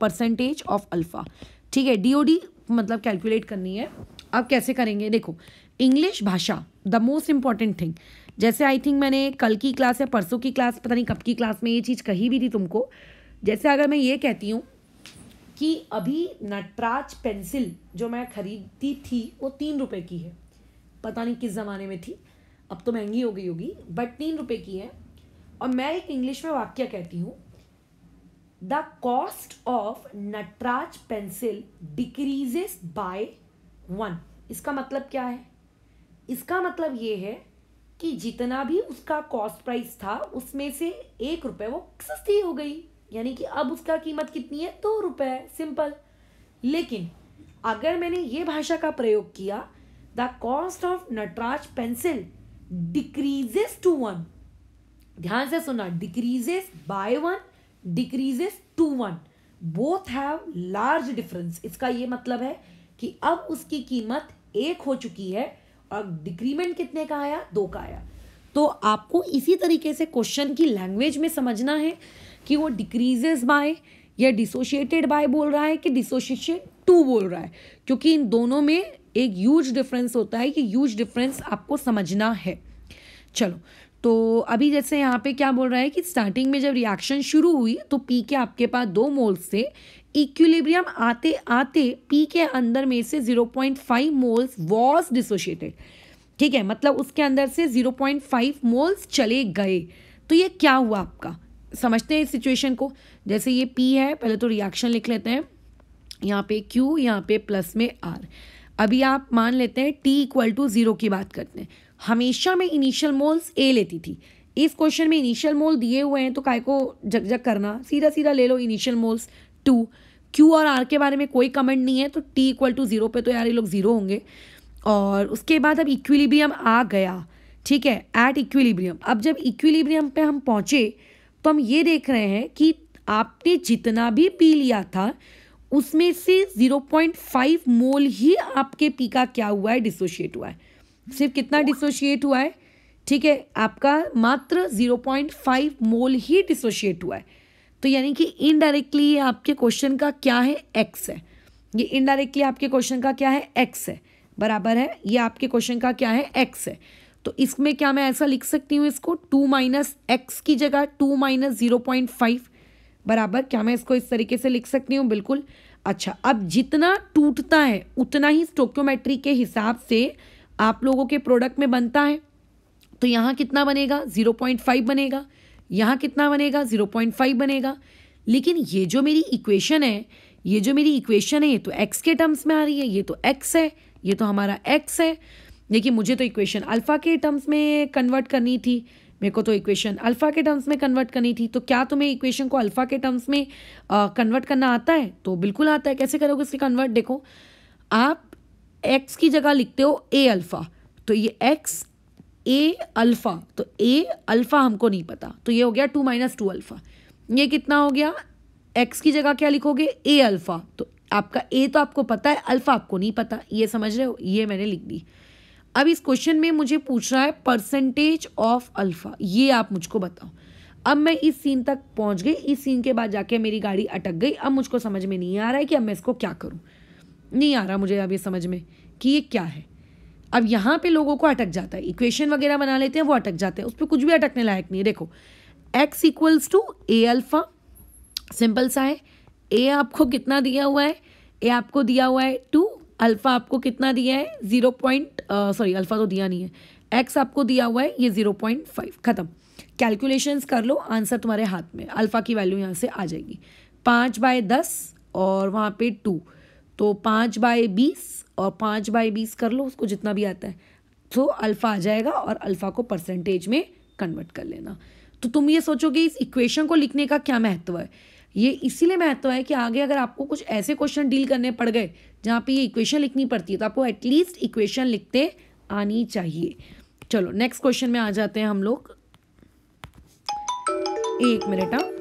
परसेंटेज ऑफ अल्फ़ा ठीक है डीओडी मतलब कैलकुलेट करनी है अब कैसे करेंगे देखो इंग्लिश भाषा द मोस्ट इंपॉर्टेंट थिंग जैसे आई थिंक मैंने कल की क्लास या परसों की क्लास पता नहीं कब की क्लास में ये चीज़ कही भी थी तुमको जैसे अगर मैं ये कहती हूँ कि अभी नटराज पेंसिल जो मैं खरीदती थी वो तीन रुपये की है पता नहीं किस ज़माने में थी अब तो महंगी हो गई होगी बट तीन रुपये की है और मैं एक इंग्लिश में वाक्य कहती हूँ the cost of Natraj pencil decreases by one इसका मतलब क्या है इसका मतलब ये है कि जितना भी उसका कॉस्ट प्राइस था उसमें से एक रुपये वो सस्ती हो गई यानी कि अब उसका कीमत कितनी है दो रुपये सिंपल लेकिन अगर मैंने ये भाषा का प्रयोग किया the cost of Natraj pencil decreases to one ध्यान से सुना decreases by one decreases to one both have large difference इसका ये मतलब है कि अब उसकी कीमत एक हो चुकी है और डिक्रीमेंट कितने का आया दो का आया तो आपको इसी तरीके से क्वेश्चन की लैंग्वेज में समझना है कि वो डिक्रीजेस बाय या डिसोशिएटेड बाय बोल रहा है कि डिसोशिएट टू बोल रहा है क्योंकि इन दोनों में एक यूज डिफरेंस होता है कि यूज डिफरेंस आपको समझना है चलो तो अभी जैसे यहाँ पे क्या बोल रहा है कि स्टार्टिंग में जब रिएक्शन शुरू हुई तो पी के आपके पास दो मोल्स थे इक्विलिब्रियम आते आते पी के अंदर में से 0.5 मोल्स वॉज डिसोशिएटेड ठीक है मतलब उसके अंदर से 0.5 मोल्स चले गए तो ये क्या हुआ आपका समझते हैं इस सिचुएशन को जैसे ये पी है पहले तो रिएक्शन लिख लेते हैं यहाँ पे क्यू यहाँ पे प्लस में आर अभी आप मान लेते हैं टी इक्वल टू ज़ीरो की बात करते हैं हमेशा मैं इनिशियल मोल्स ए लेती थी इस क्वेश्चन में इनिशियल मोल दिए हुए हैं तो काय को झकझक करना सीधा सीधा ले लो इनिशियल मोल्स टू क्यू और आर के बारे में कोई कमेंट नहीं है तो टी इक्वल टू ज़ीरो पे तो यार ये लोग ज़ीरो होंगे और उसके बाद अब इक्विलिब्रियम आ गया ठीक है एट इक्विलिब्रियम अब जब इक्विलिब्रियम पे हम पहुँचे तो हम ये देख रहे हैं कि आपने जितना भी पी लिया था उसमें से फाइव मोल ही आपके पी का क्या हुआ है डिसोशिएट हुआ है सिर्फ कितना डिसोशिएट हुआ है ठीक है आपका मात्र जीरो पॉइंट फाइव मोल ही डिसोशिएट हुआ है तो यानी कि इनडायरेक्टली ये आपके क्वेश्चन का क्या है एक्स है ये इनडायरेक्टली आपके क्वेश्चन का क्या है एक्स है बराबर है ये आपके क्वेश्चन का क्या है एक्स है तो इसमें क्या मैं ऐसा लिख सकती हूँ इसको टू माइनस एक्स की जगह two minus zero point five बराबर क्या मैं इसको इस तरीके से लिख सकती हूँ बिल्कुल अच्छा अब जितना टूटता है उतना ही स्टोक्योमेट्री के हिसाब से आप लोगों के प्रोडक्ट में बनता है तो यहाँ कितना बनेगा ज़ीरो पॉइंट फाइव बनेगा यहाँ कितना बनेगा ज़ीरो पॉइंट फाइव बनेगा लेकिन ये जो मेरी इक्वेशन है ये जो मेरी इक्वेशन है ये तो एक्स के टर्म्स में आ रही है ये तो एक्स है ये तो हमारा एक्स है लेकिन मुझे तो इक्वेशन अल्फ़ा के टर्म्स में कन्वर्ट करनी थी मेरे को तो इक्वेशन अल्फ़ा के टर्म्स में कन्वर्ट करनी थी तो क्या तुम्हें इक्वेशन को अल्फ़ा के टर्म्स में कन्वर्ट करना आता है तो बिल्कुल आता है कैसे करोगे इसके कन्वर्ट देखो आप एक्स की जगह लिखते हो ए अल्फ़ा तो ये एक्स ए अल्फ़ा तो ए अल्फ़ा हमको नहीं पता तो ये हो गया टू माइनस टू अल्फ़ा ये कितना हो गया एक्स की जगह क्या लिखोगे ए अल्फ़ा तो आपका ए तो आपको पता है अल्फ़ा आपको नहीं पता ये समझ रहे हो ये मैंने लिख दी अब इस क्वेश्चन में मुझे पूछ रहा है परसेंटेज ऑफ अल्फ़ा ये आप मुझको बताओ अब मैं इस सीन तक पहुंच गई इस सीन के बाद जाके मेरी गाड़ी अटक गई अब मुझको समझ में नहीं आ रहा है कि अब मैं इसको क्या करूँ नहीं आ रहा मुझे अब ये समझ में कि ये क्या है अब यहाँ पे लोगों को अटक जाता है इक्वेशन वगैरह बना लेते हैं वो अटक जाते हैं उस पर कुछ भी अटकने लायक नहीं है देखो X equals to A alpha simple सा है ए आपको कितना दिया हुआ है ए आपको दिया हुआ है टू अल्फ़ा आपको कितना दिया है ज़ीरो पॉइंट सॉरी अल्फ़ा तो दिया नहीं है एक्स आपको दिया हुआ है ये ज़ीरो पॉइंट फाइव ख़त्म कैलकुलेशंस कर लो आंसर तुम्हारे हाथ में अल्फ़ा की वैल्यू यहाँ से आ जाएगी पाँच बाय दस और वहाँ पे टू तो पाँच बाय बीस और पाँच बाई बीस कर लो उसको जितना भी आता है तो अल्फ़ा आ जाएगा और अल्फ़ा को परसेंटेज में कन्वर्ट कर लेना तो तुम ये सोचोगे इस इक्वेशन को लिखने का क्या महत्व है ये इसीलिए महत्व है कि आगे अगर आपको कुछ ऐसे क्वेश्चन डील करने पड़ गए जहाँ पे ये इक्वेशन लिखनी पड़ती है तो आपको एटलीस्ट इक्वेशन लिखते आनी चाहिए चलो नेक्स्ट क्वेश्चन में आ जाते हैं हम लोग एक मिनट आप हाँ।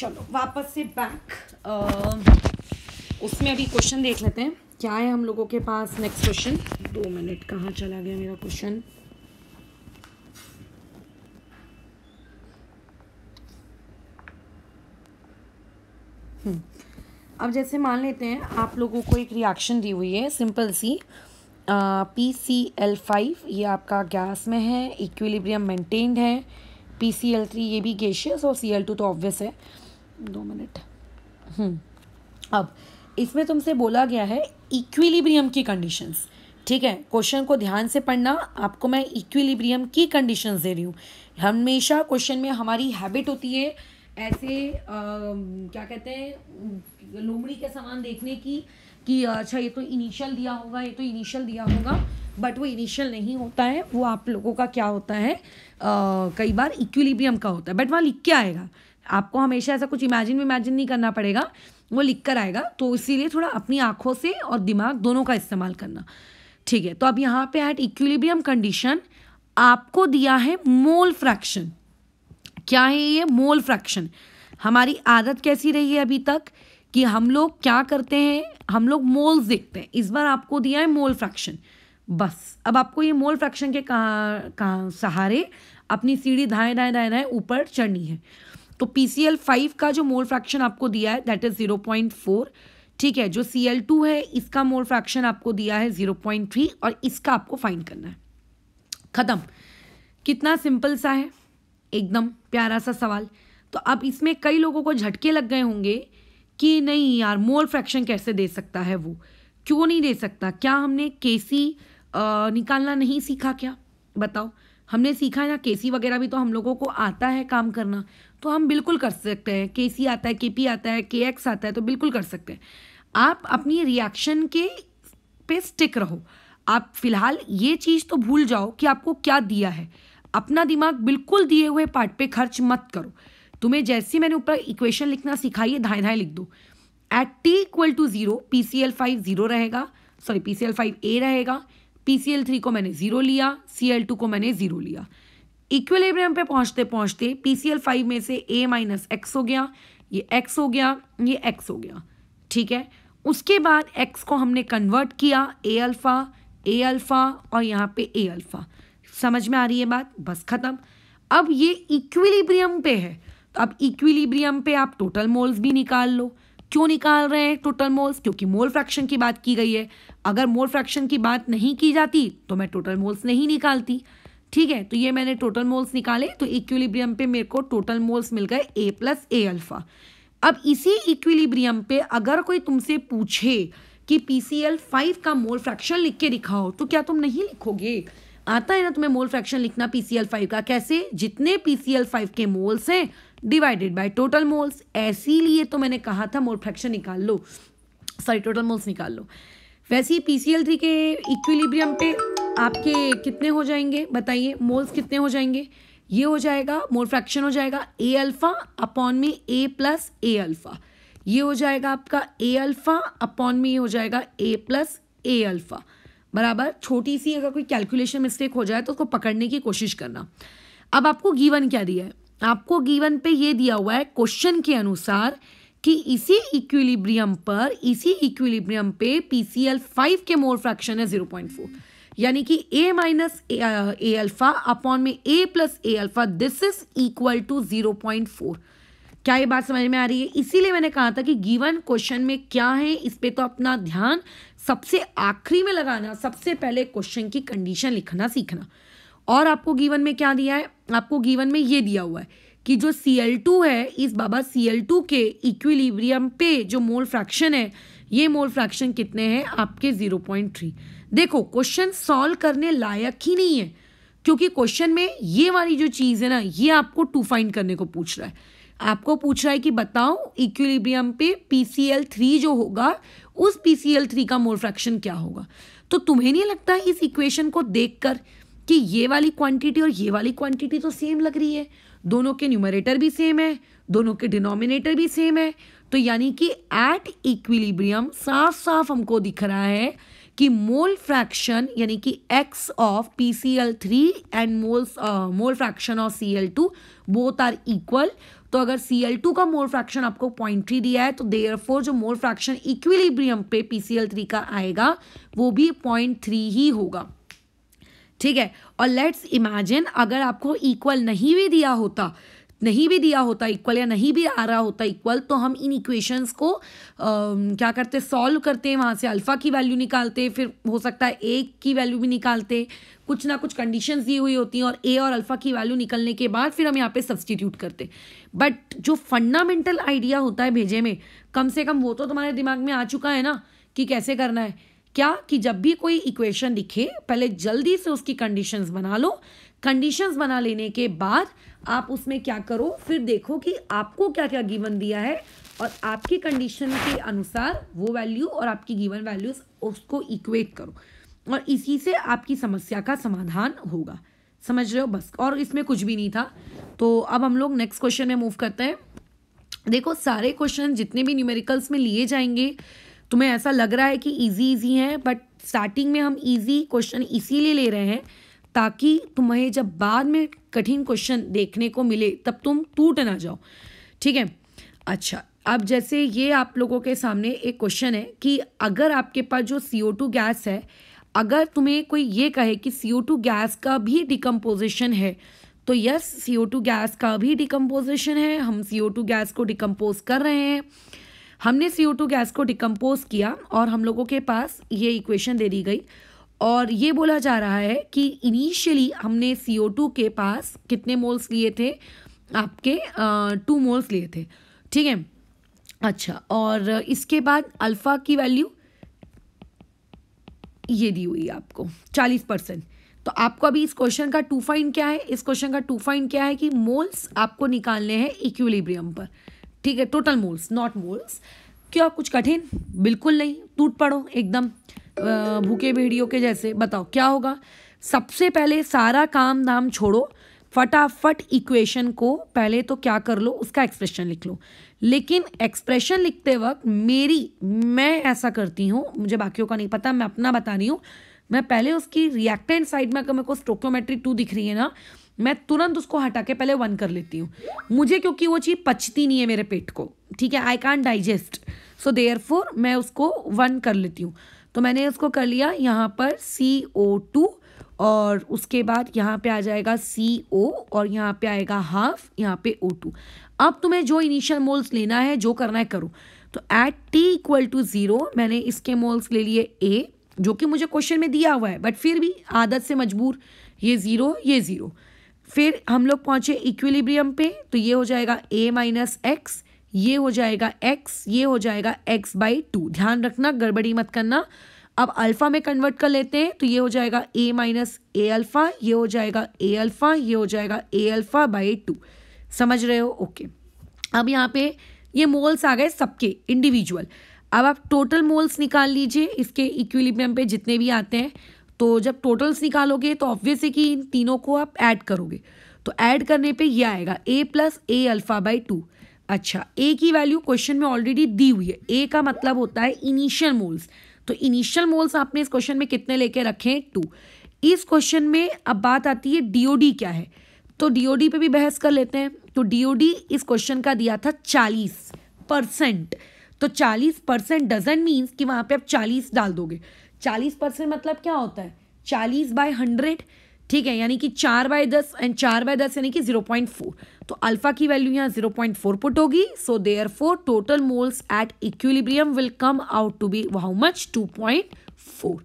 चलो वापस से बैक उसमें अभी क्वेश्चन देख लेते हैं क्या है हम लोगों के पास नेक्स्ट क्वेश्चन दो मिनट कहाँ चला गया मेरा क्वेश्चन हम्म, अब जैसे मान लेते हैं आप लोगों को एक रिएक्शन दी हुई है सिंपल सी पी सी एल फाइव ये आपका गैस में है इक्विलिब्रियम मेंटेन्ड है पी सी एल थ्री ये भी गैशियस और सी एल टू तो ऑब्वियस है दो मिनट हम्म। अब इसमें तुमसे बोला गया है इक्विलिब्रियम की कंडीशंस ठीक है क्वेश्चन को ध्यान से पढ़ना आपको मैं इक्विलिब्रियम की कंडीशंस दे रही हूँ हमेशा क्वेश्चन में हमारी हैबिट होती है ऐसे आ, क्या कहते हैं लोमड़ी के समान देखने की कि अच्छा ये तो इनिशियल दिया होगा ये तो इनिशियल दिया होगा बट वो इनिशियल नहीं होता है वो आप लोगों का क्या होता है आ, कई बार इक्विलिब्रियम का होता है बट वहाँ लिख के आएगा आपको हमेशा ऐसा कुछ इमेजिन इमेजिन नहीं करना पड़ेगा वो लिख कर आएगा तो इसीलिए थोड़ा अपनी आंखों से और दिमाग दोनों का इस्तेमाल करना ठीक है तो अब यहाँ पे एट इक्विलिब्रियम कंडीशन आपको दिया है मोल फ्रैक्शन क्या है ये मोल फ्रैक्शन हमारी आदत कैसी रही है अभी तक कि हम लोग क्या करते हैं हम लोग मोल्स देखते हैं इस बार आपको दिया है मोल फ्रैक्शन बस अब आपको ये मोल फ्रैक्शन के कहा, कहा सहारे अपनी सीढ़ी धाएँ धाएँ धाएँ धाएँ ऊपर चढ़नी है तो पी सी एल फाइव का जो मोल फ्रैक्शन आपको दिया है that is zero point four ठीक है जो सी एल टू है इसका मोल फ्रैक्शन आपको दिया है जीरो पॉइंट थ्री और इसका आपको फाइंड करना है ख़त्म कितना सिंपल सा है एकदम प्यारा सा सवाल तो अब इसमें कई लोगों को झटके लग गए होंगे कि नहीं यार मोल फ्रैक्शन कैसे दे सकता है वो क्यों नहीं दे सकता क्या हमने केसी निकालना नहीं सीखा क्या बताओ हमने सीखा है ना के वगैरह भी तो हम लोगों को आता है काम करना तो हम बिल्कुल कर सकते हैं के आता है के आता है के एक्स आता है तो बिल्कुल कर सकते हैं आप अपनी रिएक्शन के पे स्टिक रहो आप फिलहाल ये चीज़ तो भूल जाओ कि आपको क्या दिया है अपना दिमाग बिल्कुल दिए हुए पार्ट पे खर्च मत करो तुम्हें जैसे मैंने ऊपर इक्वेशन लिखना सिखाई है धाएँ धाएँ लिख दो at T equal to zero P C L five zero रहेगा sorry P C L five a रहेगा पी सी एल थ्री को मैंने ज़ीरो लिया सी एल टू को मैंने ज़ीरो लिया इक्विलिब्रियम पे पहुंचते पहुंचते पी सी एल फाइव में से ए माइनस एक्स हो गया ये एक्स हो गया ये एक्स हो गया ठीक है उसके बाद एक्स को हमने कन्वर्ट किया ए अल्फ़ा ए अल्फ़ा और यहाँ पे ए अल्फ़ा समझ में आ रही है बात बस ख़त्म अब ये इक्विलिब्रियम पे है तो अब इक्विलिब्रियम पे आप टोटल मोल्स भी निकाल लो क्यों निकाल रहे हैं टोटल मोल्स क्योंकि मोल फ्रैक्शन की बात की गई है अगर मोल फ्रैक्शन की बात नहीं की जाती तो मैं टोटल मोल्स नहीं निकालती ठीक है तो ये मैंने टोटल मोल्स निकाले तो इक्विलिब्रियम पे मेरे को टोटल मोल्स मिल गए ए प्लस ए अल्फ़ा अब इसी इक्विलिब्रियम पे अगर कोई तुमसे पूछे कि पी सी एल फाइव का मोल फ्रैक्शन लिख के दिखाओ तो क्या तुम नहीं लिखोगे आता है ना तुम्हें मोल फ्रैक्शन लिखना पी सी एल फाइव का कैसे जितने पी सी एल फाइव के मोल्स हैं डिवाइडेड बाय टोटल मोल्स ऐसी लिए तो मैंने कहा था मोल फ्रैक्शन निकाल लो सॉरी टोटल मोल्स निकाल लो वैसे ही पी सी के इक्विलिब्रियम पे आपके कितने हो जाएंगे बताइए मोल्स कितने हो जाएंगे ये हो जाएगा मोल फ्रैक्शन हो जाएगा ए अल्फ़ा अपॉन में ए प्लस ए अल्फ़ा ये हो जाएगा आपका ए अल्फ़ा अपॉन में ये हो जाएगा ए प्लस ए अल्फ़ा बराबर छोटी सी अगर कोई कैलकुलेशन मिस्टेक हो जाए तो उसको पकड़ने की कोशिश करना अब आपको गीवन क्या दिया है आपको गीवन पे ये दिया हुआ है क्वेश्चन के अनुसार कि इसी इक्विलिब्रियम पर इसी इक्विलिब्रियम पे पी सी एल फाइव के मोल फ्रैक्शन है जीरो पॉइंट फोर यानी कि a minus a alpha upon में a plus a alpha this is equal to zero point four क्या ये बात समझ में आ रही है इसीलिए मैंने कहा था कि गिवन क्वेश्चन में क्या है इस पर तो अपना ध्यान सबसे आखिरी में लगाना सबसे पहले क्वेश्चन की कंडीशन लिखना सीखना और आपको गीवन में क्या दिया है आपको गीवन में ये दिया हुआ है कि जो सी एल टू है इस बाबा सी एल टू के इक्विलिब्रियम पे जो मोल फ्रैक्शन है ये मोल फ्रैक्शन कितने हैं आपके जीरो पॉइंट थ्री देखो क्वेश्चन सॉल्व करने लायक ही नहीं है क्योंकि क्वेश्चन में ये वाली जो चीज़ है ना ये आपको टू फाइंड करने को पूछ रहा है आपको पूछ रहा है कि बताओ इक्विलिब्रियम पे पी सी एल थ्री जो होगा उस पी सी एल थ्री का मोल फ्रैक्शन क्या होगा तो तुम्हें नहीं लगता इस इक्वेशन को देखकर कि ये वाली क्वांटिटी और ये वाली क्वांटिटी तो सेम लग रही है दोनों के न्यूमरेटर भी सेम है दोनों के डिनोमिनेटर भी सेम है तो यानी कि एट इक्विलिब्रियम साफ साफ हमको दिख रहा है कि मोल फ्रैक्शन यानी कि x of P C L three and moles mole fraction of C L two both are equal तो अगर सी एल टू का मोल फ्रैक्शन आपको पॉइंट थ्री दिया है तो देयर फोर जो मोल फ्रैक्शन इक्विलिब्रियम पे पी सी एल थ्री का आएगा वो भी पॉइंट थ्री ही होगा ठीक है और लेट्स इमेजिन अगर आपको इक्वल नहीं भी दिया होता नहीं भी दिया होता इक्वल या नहीं भी आ रहा होता इक्वल तो हम इन इक्वेशंस को आ, क्या करते सॉल्व करते हैं वहाँ से अल्फ़ा की वैल्यू निकालते फिर हो सकता है ए की वैल्यू भी निकालते कुछ ना कुछ कंडीशंस दी हुई होती हैं और ए और अल्फ़ा की वैल्यू निकलने के बाद फिर हम यहाँ पे सब्सटीट्यूट करते बट जो फंडामेंटल आइडिया होता है भेजे में कम से कम वो तो तुम्हारे दिमाग में आ चुका है ना कि कैसे करना है क्या कि जब भी कोई इक्वेशन लिखे पहले जल्दी से उसकी कंडीशंस बना लो कंडीशंस बना लेने के बाद आप उसमें क्या करो फिर देखो कि आपको क्या क्या गिवन दिया है और आपकी कंडीशन के अनुसार वो वैल्यू और आपकी गिवन वैल्यूज उसको इक्वेट करो और इसी से आपकी समस्या का समाधान होगा समझ रहे हो बस और इसमें कुछ भी नहीं था तो अब हम लोग नेक्स्ट क्वेश्चन में मूव करते हैं देखो सारे क्वेश्चन जितने भी न्यूमेरिकल्स में लिए जाएंगे तुम्हें ऐसा लग रहा है कि ईजी ईजी है बट स्टार्टिंग में हम ईजी क्वेश्चन इसीलिए ले रहे हैं ताकि तुम्हें जब बाद में कठिन क्वेश्चन देखने को मिले तब तुम टूट ना जाओ ठीक है अच्छा अब जैसे ये आप लोगों के सामने एक क्वेश्चन है कि अगर आपके पास जो सी गैस है अगर तुम्हें कोई ये कहे कि सी गैस का भी डिकम्पोजिशन है तो यस सी गैस का भी डिकम्पोजिशन है हम सी गैस को डिकम्पोज कर रहे हैं हमने सी गैस को डिकम्पोज किया और हम लोगों के पास ये इक्वेशन दे दी गई और ये बोला जा रहा है कि इनिशियली हमने सी के पास कितने मोल्स लिए थे आपके टू मोल्स लिए थे ठीक है अच्छा और इसके बाद अल्फ़ा की वैल्यू ये दी हुई है आपको चालीस परसेंट तो आपको अभी इस क्वेश्चन का टू फाइंड क्या है इस क्वेश्चन का टू फाइंड क्या है कि मोल्स आपको निकालने हैं इक्विलिब्रियम पर ठीक है टोटल मोल्स नॉट मोल्स क्या कुछ कठिन बिल्कुल नहीं टूट पड़ो एकदम भूखे भेड़ियों के जैसे बताओ क्या होगा सबसे पहले सारा काम धाम छोड़ो फटाफट इक्वेशन को पहले तो क्या कर लो उसका एक्सप्रेशन लिख लो लेकिन एक्सप्रेशन लिखते वक्त मेरी मैं ऐसा करती हूँ मुझे बाकियों का नहीं पता मैं अपना बता रही हूँ मैं पहले उसकी रिएक्टेंट साइड में अगर मेरे को स्टोक्योमेट्री टू दिख रही है ना मैं तुरंत उसको हटा के पहले वन कर लेती हूँ मुझे क्योंकि वो चीज़ पचती नहीं है मेरे पेट को ठीक है I can digest so therefore मैं उसको वन कर लेती हूँ तो मैंने उसको कर लिया यहाँ पर सी ओ टू और उसके बाद यहाँ पे आ जाएगा सी ओ और यहाँ पे आएगा हाफ यहाँ पे ओ टू अब तुम्हें जो इनिशियल मोल्स लेना है जो करना है करो तो at T equal to zero मैंने इसके मोल्स ले लिए ए जो कि मुझे क्वेश्चन में दिया हुआ है बट फिर भी आदत से मजबूर ये ज़ीरो ये ज़ीरो फिर हम लोग पहुंचे इक्विलिब्रियम पे तो ये हो जाएगा ए माइनस एक्स ये हो जाएगा एक्स ये हो जाएगा एक्स बाई टू ध्यान रखना गड़बड़ी मत करना अब अल्फ़ा में कन्वर्ट कर लेते हैं तो ये हो जाएगा ए माइनस ए अल्फ़ा ये हो जाएगा ए अल्फ़ा ये हो जाएगा ए अल्फ़ा बाई टू समझ रहे हो ओके अब यहाँ पे ये मोल्स आ गए सबके इंडिविजुअल अब आप टोटल मोल्स निकाल लीजिए इसके इक्विलिब्रियम पे जितने भी आते हैं तो जब टोटल्स निकालोगे तो ऑब्वियस है कि इन तीनों को आप ऐड करोगे तो ऐड करने पे ये आएगा a plus A alpha by two अच्छा ए की वैल्यू क्वेश्चन में ऑलरेडी दी हुई है ए का मतलब होता है इनिशियल मोल्स तो इनिशियल मोल्स आपने इस क्वेश्चन में कितने लेके रखे हैं टू इस क्वेश्चन में अब बात आती है डीओडी क्या है तो डीओडी पे भी बहस कर लेते हैं तो डीओडी इस क्वेश्चन का दिया था चालीस परसेंट तो चालीस परसेंट डजेंट मीन्स कि वहाँ पे आप चालीस डाल दोगे चालीस परसेंट मतलब क्या होता है चालीस बाय हंड्रेड ठीक है यानी कि चार बाय दस एंड चार बाय दस यानी कि जीरो पॉइंट फोर तो अल्फा की वैल्यू यहाँ जीरो पॉइंट फोर पुट होगी so therefore total moles at equilibrium will come out to be how much two point four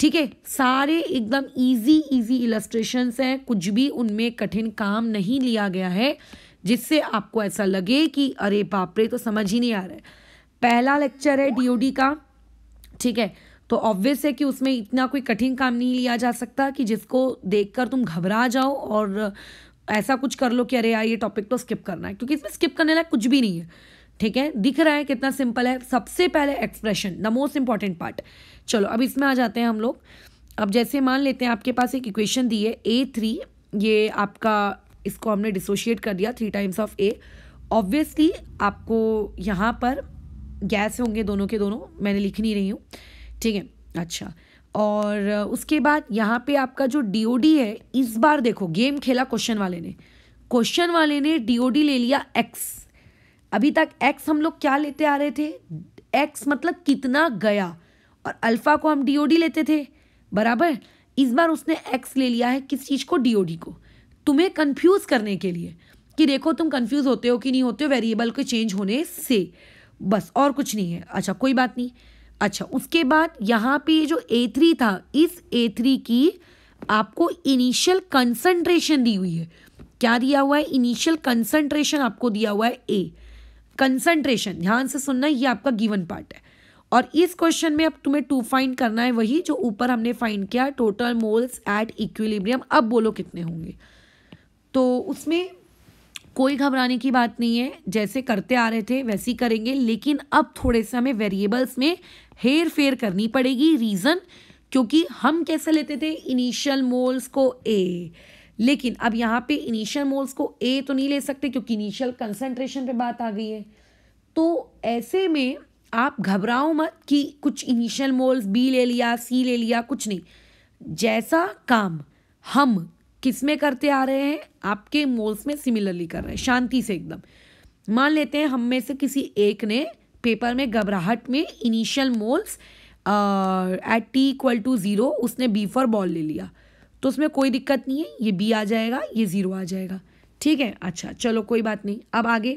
ठीक है सारे एकदम इजी इजी इलस्ट्रेशन हैं कुछ भी उनमें कठिन काम नहीं लिया गया है जिससे आपको ऐसा लगे कि अरे बापरे तो समझ ही नहीं आ रहा है पहला लेक्चर है डीओडी का ठीक है तो ऑब्वियस है कि उसमें इतना कोई कठिन काम नहीं लिया जा सकता कि जिसको देखकर तुम घबरा जाओ और ऐसा कुछ कर लो कि अरे यार ये टॉपिक तो स्किप करना है क्योंकि इसमें स्किप करने लायक कुछ भी नहीं है ठीक है दिख रहा है कितना सिंपल है सबसे पहले expression the most important part चलो अब इसमें आ जाते हैं हम लोग अब जैसे मान लेते हैं आपके पास एक इक्वेशन दी है ए थ्री ये आपका इसको हमने डिसोशिएट कर दिया three times of a obviously आपको यहाँ पर गैस होंगे दोनों के दोनों मैंने लिख नहीं रही हूँ ठीक है अच्छा और उसके बाद यहाँ पे आपका जो डीओडी है इस बार देखो गेम खेला क्वेश्चन वाले ने क्वेश्चन वाले ने डीओडी ले लिया एक्स अभी तक एक्स हम लोग क्या लेते आ रहे थे एक्स मतलब कितना गया और अल्फ़ा को हम डीओडी लेते थे बराबर इस बार उसने एक्स ले लिया है किस चीज़ को डीओडी को तुम्हें कंफ्यूज करने के लिए कि देखो तुम कंफ्यूज होते हो कि नहीं होते हो वेरिएबल के चेंज होने से बस और कुछ नहीं है अच्छा कोई बात नहीं अच्छा उसके बाद यहाँ पे जो ए थ्री था इस ए थ्री की आपको इनिशियल कंसंट्रेशन दी हुई है क्या दिया हुआ है इनिशियल कंसंट्रेशन आपको दिया हुआ है ए कंसंट्रेशन ध्यान से सुनना ये आपका गिवन पार्ट है और इस क्वेश्चन में अब तुम्हें टू फाइंड करना है वही जो ऊपर हमने फाइंड किया टोटल मोल्स एट इक्विलिब्रियम अब बोलो कितने होंगे तो उसमें कोई घबराने की बात नहीं है जैसे करते आ रहे थे वैसे ही करेंगे लेकिन अब थोड़े से हमें वेरिएबल्स में हेर फेर करनी पड़ेगी रीज़न क्योंकि हम कैसे लेते थे इनिशियल मोल्स को ए लेकिन अब यहाँ पे इनिशियल मोल्स को ए तो नहीं ले सकते क्योंकि इनिशियल कंसंट्रेशन पे बात आ गई है तो ऐसे में आप घबराओ मत कि कुछ इनिशियल मोल्स बी ले लिया सी ले लिया कुछ नहीं जैसा काम हम किस में करते आ रहे हैं आपके मोल्स में सिमिलरली कर रहे हैं शांति से एकदम मान लेते हैं हम में से किसी एक ने पेपर में घबराहट में initial moles at T equal to zero उसने बी फॉर बॉल ले लिया तो उसमें कोई दिक्कत नहीं है ये बी आ जाएगा ये ज़ीरो आ जाएगा ठीक है अच्छा चलो कोई बात नहीं अब आगे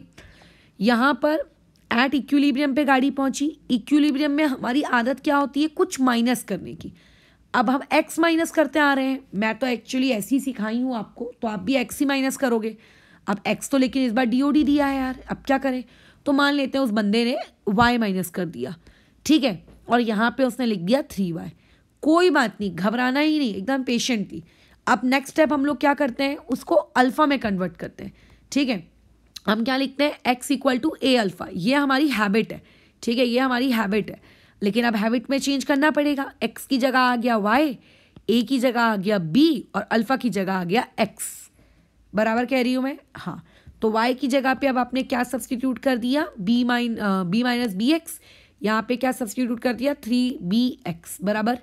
यहाँ पर एट इक्विलिब्रियम पे गाड़ी पहुंची इक्विलिब्रियम में हमारी आदत क्या होती है कुछ माइनस करने की अब हम एक्स माइनस करते आ रहे हैं मैं तो एक्चुअली ऐसी ही सिखाई हूँ आपको तो आप भी एक्स ही माइनस करोगे अब एक्स तो लेकिन इस बार डी दिया है यार अब क्या करें तो मान लेते हैं उस बंदे ने वाई माइनस कर दिया ठीक है और यहाँ पे उसने लिख दिया थ्री वाई कोई बात नहीं घबराना ही नहीं एकदम पेशेंटली अब नेक्स्ट स्टेप हम लोग क्या करते हैं उसको अल्फ़ा में कन्वर्ट करते हैं ठीक है हम क्या लिखते हैं x equal to A alpha ये हमारी हैबिट है ठीक है ये हमारी हैबिट है लेकिन अब हैबिट में चेंज करना पड़ेगा एक्स की जगह आ गया वाई ए की जगह आ गया बी और अल्फ़ा की जगह आ गया एक्स बराबर कह रही हूँ मैं हाँ तो वाई की जगह पे अब आपने क्या सब्सटीट्यूट कर दिया b minus b minus b x यहाँ पे क्या सब्सटीट्यूट कर दिया थ्री बी एक्स बराबर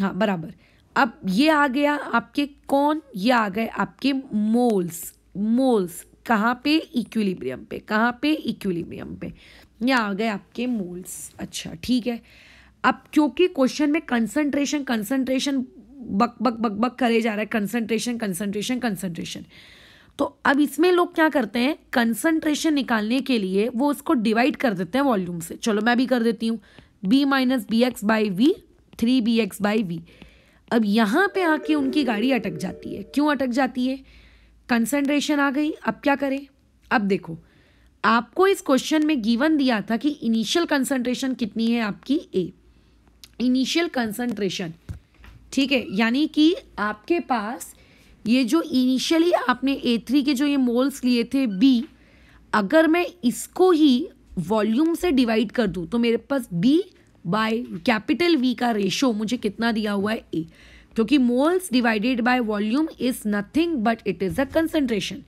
हाँ बराबर अब ये आ गया आपके कौन ये आ गए आपके मोल्स मोल्स कहाँ पे इक्विलिब्रियम पे कहाँ पे इक्विलिब्रियम पे ये आ गए आपके मोल्स अच्छा ठीक है अब क्योंकि क्वेश्चन में कंसंट्रेशन कंसंट्रेशन बक बक बक बक करे जा रहा है कंसंट्रेशन कंसंट्रेशन कंसंट्रेशन तो अब इसमें लोग क्या करते हैं कंसनट्रेशन निकालने के लिए वो उसको डिवाइड कर देते हैं वॉल्यूम से चलो मैं भी कर देती हूँ b minus b x by V three b x by V अब यहाँ पे आके उनकी गाड़ी अटक जाती है क्यों अटक जाती है कंसनट्रेशन आ गई अब क्या करें अब देखो आपको इस क्वेश्चन में गिवन दिया था कि इनिशियल कंसंट्रेशन कितनी है आपकी ए इनिशियल कंसंट्रेशन ठीक है यानी कि आपके पास ये जो इनिशियली आपने ए थ्री के जो ये मोल्स लिए थे बी अगर मैं इसको ही वॉल्यूम से डिवाइड कर दूँ तो मेरे पास बी बाय कैपिटल वी का रेशो मुझे कितना दिया हुआ है ए क्योंकि moles divided by volume is nothing but it is a concentration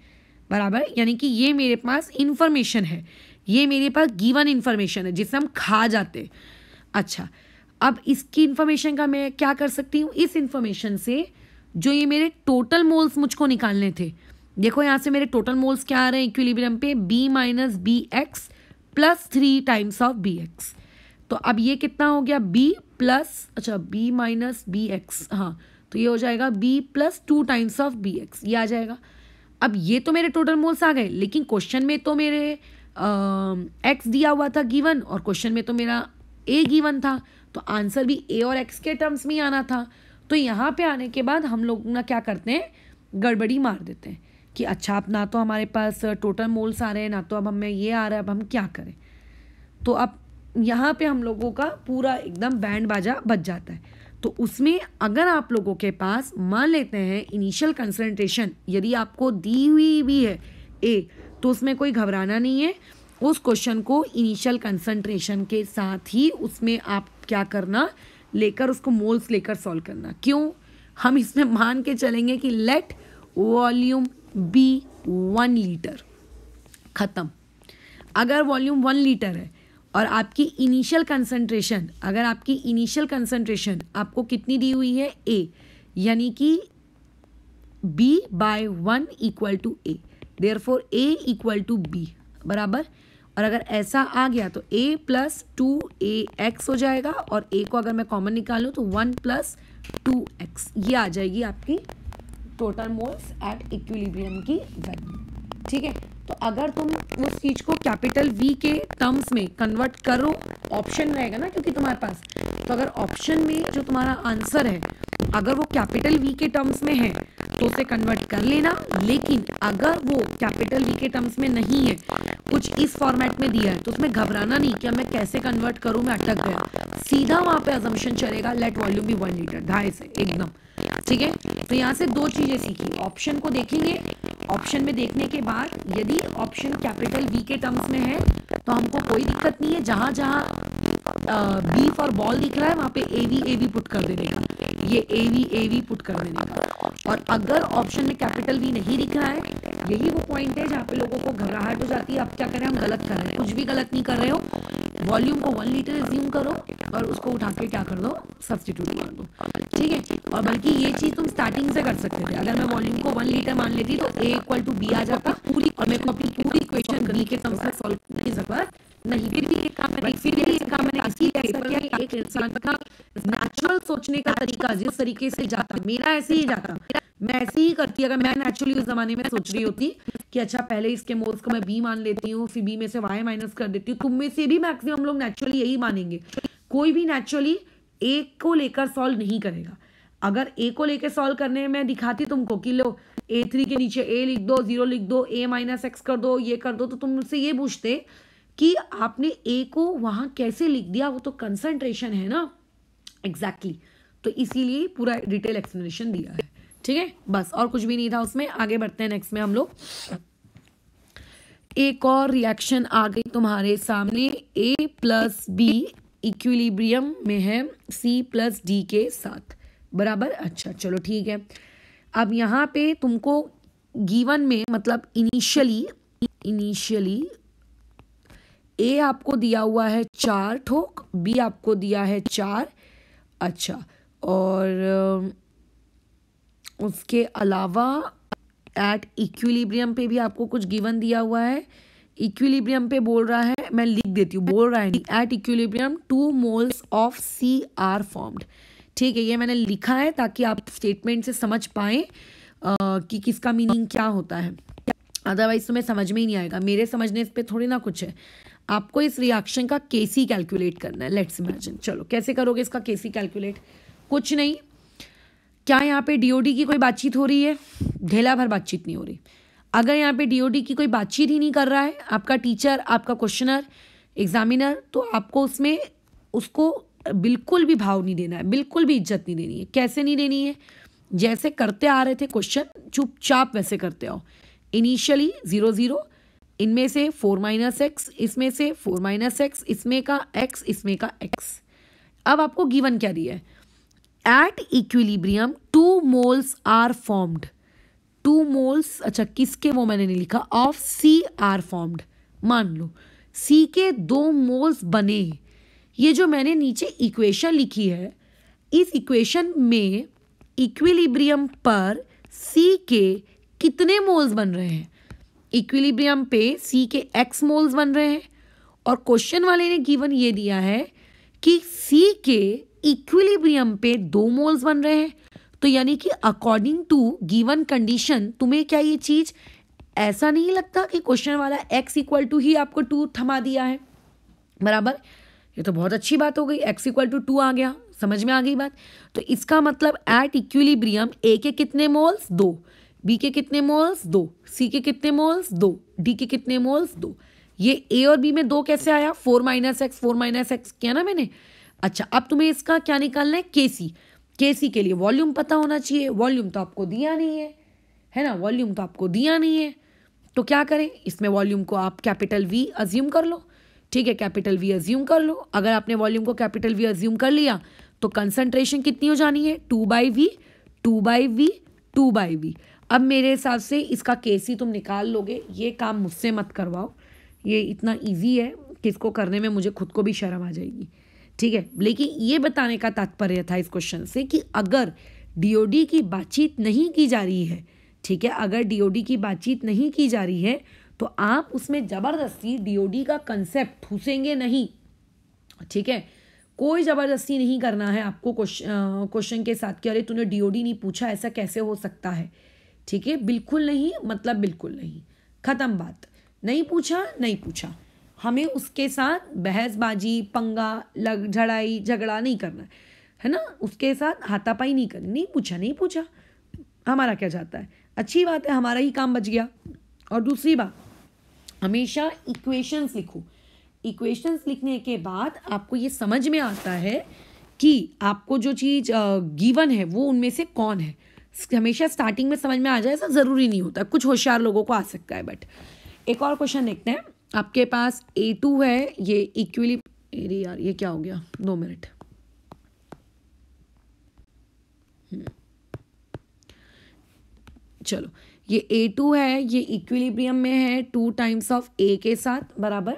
बराबर यानी कि ये मेरे पास इन्फॉर्मेशन है ये मेरे पास गिवन इन्फॉर्मेशन है जिसे हम खा जाते अच्छा अब इसकी इन्फॉर्मेशन का मैं क्या कर सकती हूँ इस इन्फॉर्मेशन से जो ये मेरे टोटल मोल्स मुझको निकालने थे देखो यहाँ से मेरे टोटल मोल्स क्या आ रहे हैं इक्विलिब्रियम पे b minus b x plus three times of b x तो अब ये कितना हो गया बी प्लस अच्छा बी माइनस बी एक्स हाँ तो ये हो जाएगा b plus two times of b x ये आ जाएगा अब ये तो मेरे टोटल मोल्स आ गए लेकिन क्वेश्चन में तो मेरे एक्स दिया हुआ था गिवन और क्वेश्चन में तो मेरा ए गिवन था तो आंसर भी ए और एक्स के टर्म्स में आना था तो यहाँ पे आने के बाद हम लोग ना क्या करते हैं गड़बड़ी मार देते हैं कि अच्छा अब ना तो हमारे पास टोटल मोल्स आ रहे हैं ना तो अब हमें ये आ रहा है अब हम क्या करें तो अब यहाँ पे हम लोगों का पूरा एकदम बैंड बाजा बच जाता है तो उसमें अगर आप लोगों के पास मान लेते हैं इनिशियल कंसनट्रेशन यदि आपको दी हुई भी है ए तो उसमें कोई घबराना नहीं है उस क्वेश्चन को इनिशियल कंसनट्रेशन के साथ ही उसमें आप क्या करना लेकर उसको मोल्स लेकर सॉल्व करना क्यों हम इसमें मान के चलेंगे कि let volume be one litre ख़त्म अगर वॉल्यूम वन लीटर है और आपकी इनिशियल कंसंट्रेशन अगर आपकी इनिशियल कंसंट्रेशन आपको कितनी दी हुई है ए यानी कि b by one equal to a therefore a equal to b बराबर और अगर ऐसा आ गया तो a plus two a x हो जाएगा और a को अगर मैं कॉमन निकालूँ तो वन प्लस टू एक्स ये आ जाएगी आपकी टोटल मोल्स एट इक्विलिब्रियम की वैल्यू ठीक है तो अगर तुम उस चीज़ को कैपिटल वी के टर्म्स में कन्वर्ट करो ऑप्शन रहेगा ना क्योंकि तुम्हारे पास तो अगर ऑप्शन में जो तुम्हारा आंसर है अगर वो कैपिटल वी के टर्म्स में है तो उसे कन्वर्ट कर लेना लेकिन अगर वो कैपिटल वी के टर्म्स में नहीं है कुछ इस फॉर्मेट में दिया है तो उसमें घबराना नहीं कि मैं कैसे कन्वर्ट करूं मैं अटक गया सीधा वहां पे अजम्पन चलेगा लेट वॉल्यूम भी वन लीटर ढाई से एकदम ठीक है तो यहाँ से दो चीजें सीखी ऑप्शन को देखेंगे ऑप्शन में देखने के बाद यदि ऑप्शन कैपिटल वी के टर्म्स में है तो हमको कोई दिक्कत नहीं है जहां जहां बी फॉर बॉल दिख रहा है वहां पे एवी एवी पुट कर देने का ये एवी एवी पुट कर देने का और अगर ऑप्शन में कैपिटल वी नहीं दिख रहा है यही वो पॉइंट है जहाँ पे लोगों को घबराहट हो जाती है अब क्या करें हम गलत कर रहे हैं कुछ भी गलत नहीं कर रहे हो वॉल्यूम को वन लीटर रिज्यूम करो और उसको उठा के क्या कर दो सब्सटीट्यूट कर दो ठीक है और बल्कि ये चीज तुम स्टार्टिंग से कर सकते थे अगर मैं वॉल्यूम को वन लीटर मान लेती तो ए इक्वल टू बी आ जाता पूरी और मेरे को अपनी पूरी इक्वेशन बी के टर्म्स में सॉल्व करने की जरूरत नहीं फिर भी एक काम मैंने फिर भी एक काम मैंने इसी पेपर में एक इंसान का नेचुरल सोचने का तरीका जिस तरीके से जाता मेरा ऐसे ही जाता मैं ऐसे ही करती अगर मैं नेचुरली उस जमाने में सोच रही होती कि अच्छा पहले इसके मोल्स को मैं बी मान लेती हूँ फिर बी में से वाई माइनस कर देती हूँ तुम में से भी मैक्सिमम लोग नेचुरली यही मानेंगे कोई भी नेचुरली ए को लेकर सॉल्व नहीं करेगा अगर ए को लेकर सॉल्व करने में दिखाती तुमको कि लो ए थ्री के नीचे ए लिख दो जीरो लिख दो ए माइनस एक्स कर दो ये कर दो तो तुम मुझसे ये पूछते कि आपने ए को वहां कैसे लिख दिया वो तो कंसंट्रेशन है ना एग्जैक्टली exactly. तो इसीलिए पूरा डिटेल एक्सप्लेनेशन दिया है ठीक है बस और कुछ भी नहीं था उसमें आगे बढ़ते हैं नेक्स्ट में हम लोग एक और रिएक्शन आ गई तुम्हारे सामने ए प्लस बी इक्विलिब्रियम में है सी प्लस डी के साथ बराबर अच्छा चलो ठीक है अब यहाँ पे तुमको गीवन में मतलब इनिशियली इनिशियली ए आपको दिया हुआ है चार ठोक बी आपको दिया है चार अच्छा और उसके अलावा एट इक्विलिब्रियम पे भी आपको कुछ गिवन दिया हुआ है इक्विलिब्रियम पे बोल रहा है मैं लिख देती हूँ बोल रहा है at equilibrium two moles of C are formed ठीक है ये मैंने लिखा है ताकि आप स्टेटमेंट से समझ पाएँ कि किसका मीनिंग क्या होता है अदरवाइज तुम्हें समझ में ही नहीं आएगा मेरे समझने पर थोड़ी ना कुछ है आपको इस रिएक्शन का केसी कैलकुलेट करना है लेट्स इमेजिन चलो कैसे करोगे इसका केसी कैलकुलेट कुछ नहीं क्या यहाँ पे डीओडी की कोई बातचीत हो रही है ढेला भर बातचीत नहीं हो रही अगर यहाँ पे डीओडी की कोई बातचीत ही नहीं कर रहा है आपका टीचर आपका क्वेश्चनर एग्जामिनर तो आपको उसमें उसको बिल्कुल भी भाव नहीं देना है बिल्कुल भी इज्जत नहीं देनी है कैसे नहीं देनी है जैसे करते आ रहे थे क्वेश्चन चुपचाप वैसे करते आओ इनिशियली ज़ीरो ज़ीरो इनमें से फोर माइनस एक्स इसमें से फोर माइनस एक्स इसमें का एक्स इसमें का एक्स अब आपको गिवन क्या दिया है at equilibrium two moles are formed two moles अच्छा किसके वो मैंने नहीं लिखा ऑफ सी आर फॉर्म्ड मान लो सी के दो मोल्स बने ये जो मैंने नीचे इक्वेशन लिखी है इस इक्वेशन में इक्विलिब्रियम पर सी के कितने मोल्स बन रहे हैं इक्विलिब्रियम पे सी के एक्स मोल्स बन रहे हैं और क्वेश्चन वाले ने गिवन ये दिया है कि सी के इक्विलिब्रियम पे दो मोल्स बन रहे हैं तो यानी कि अकॉर्डिंग टू गिवन कंडीशन तुम्हें क्या ये चीज़ ऐसा नहीं लगता कि क्वेश्चन वाला एक्स इक्वल टू ही आपको टू थमा दिया है बराबर ये तो बहुत अच्छी बात हो गई एक्स इक्वल टू टू आ गया समझ में आ गई बात तो इसका मतलब एट इक्विलिब्रियम ए के कितने मोल्स दो बी के कितने मोल्स दो सी के कितने मोल्स दो डी के कितने मोल्स दो ये ए और बी में दो कैसे आया four minus x four minus x किया ना मैंने अच्छा अब तुम्हें इसका क्या निकालना है के सी के सी के लिए वॉल्यूम पता होना चाहिए वॉल्यूम तो आपको दिया नहीं है है ना वॉल्यूम तो आपको दिया नहीं है तो क्या करें इसमें वॉल्यूम को आप कैपिटल वी अज्यूम कर लो ठीक है कैपिटल वी अज्यूम कर लो अगर आपने वॉल्यूम को कैपिटल वी अज्यूम कर लिया तो कंसनट्रेशन कितनी हो जानी है two by V two by V two by V अब मेरे हिसाब से इसका केस ही तुम निकाल लोगे ये काम मुझसे मत करवाओ ये इतना ईजी है कि इसको करने में मुझे खुद को भी शर्म आ जाएगी ठीक है लेकिन ये बताने का तात्पर्य था इस क्वेश्चन से कि अगर डी की बातचीत नहीं की जा रही है ठीक है अगर डी की बातचीत नहीं की जा रही है तो आप उसमें ज़बरदस्ती डीओडी का कंसेप्ट ठूसेंगे नहीं ठीक है कोई ज़बरदस्ती नहीं करना है आपको क्वेश्चन के साथ कि अरे तूने डीओडी नहीं पूछा ऐसा कैसे हो सकता है ठीक है बिल्कुल नहीं मतलब बिल्कुल नहीं ख़त्म बात नहीं पूछा नहीं पूछा हमें उसके साथ बहसबाजी पंगा लग झड़ाई झगड़ा नहीं करना है है ना उसके साथ हाथापाई नहीं करनी नहीं पूछा नहीं पूछा हमारा क्या जाता है अच्छी बात है हमारा ही काम बच गया और दूसरी बात हमेशा इक्वेशंस लिखो इक्वेशंस लिखने के बाद आपको ये समझ में आता है कि आपको जो चीज़ गिवन है वो उनमें से कौन है हमेशा स्टार्टिंग में समझ में आ जाए ऐसा ज़रूरी नहीं होता कुछ होशियार लोगों को आ सकता है बट एक और क्वेश्चन देखते हैं आपके पास ए टू है ये इक्वली अरे यार ये क्या हो गया दो मिनट हम्म। चलो ये ए टू है ये इक्विलिब्रियम में है टू टाइम्स ऑफ ए के साथ बराबर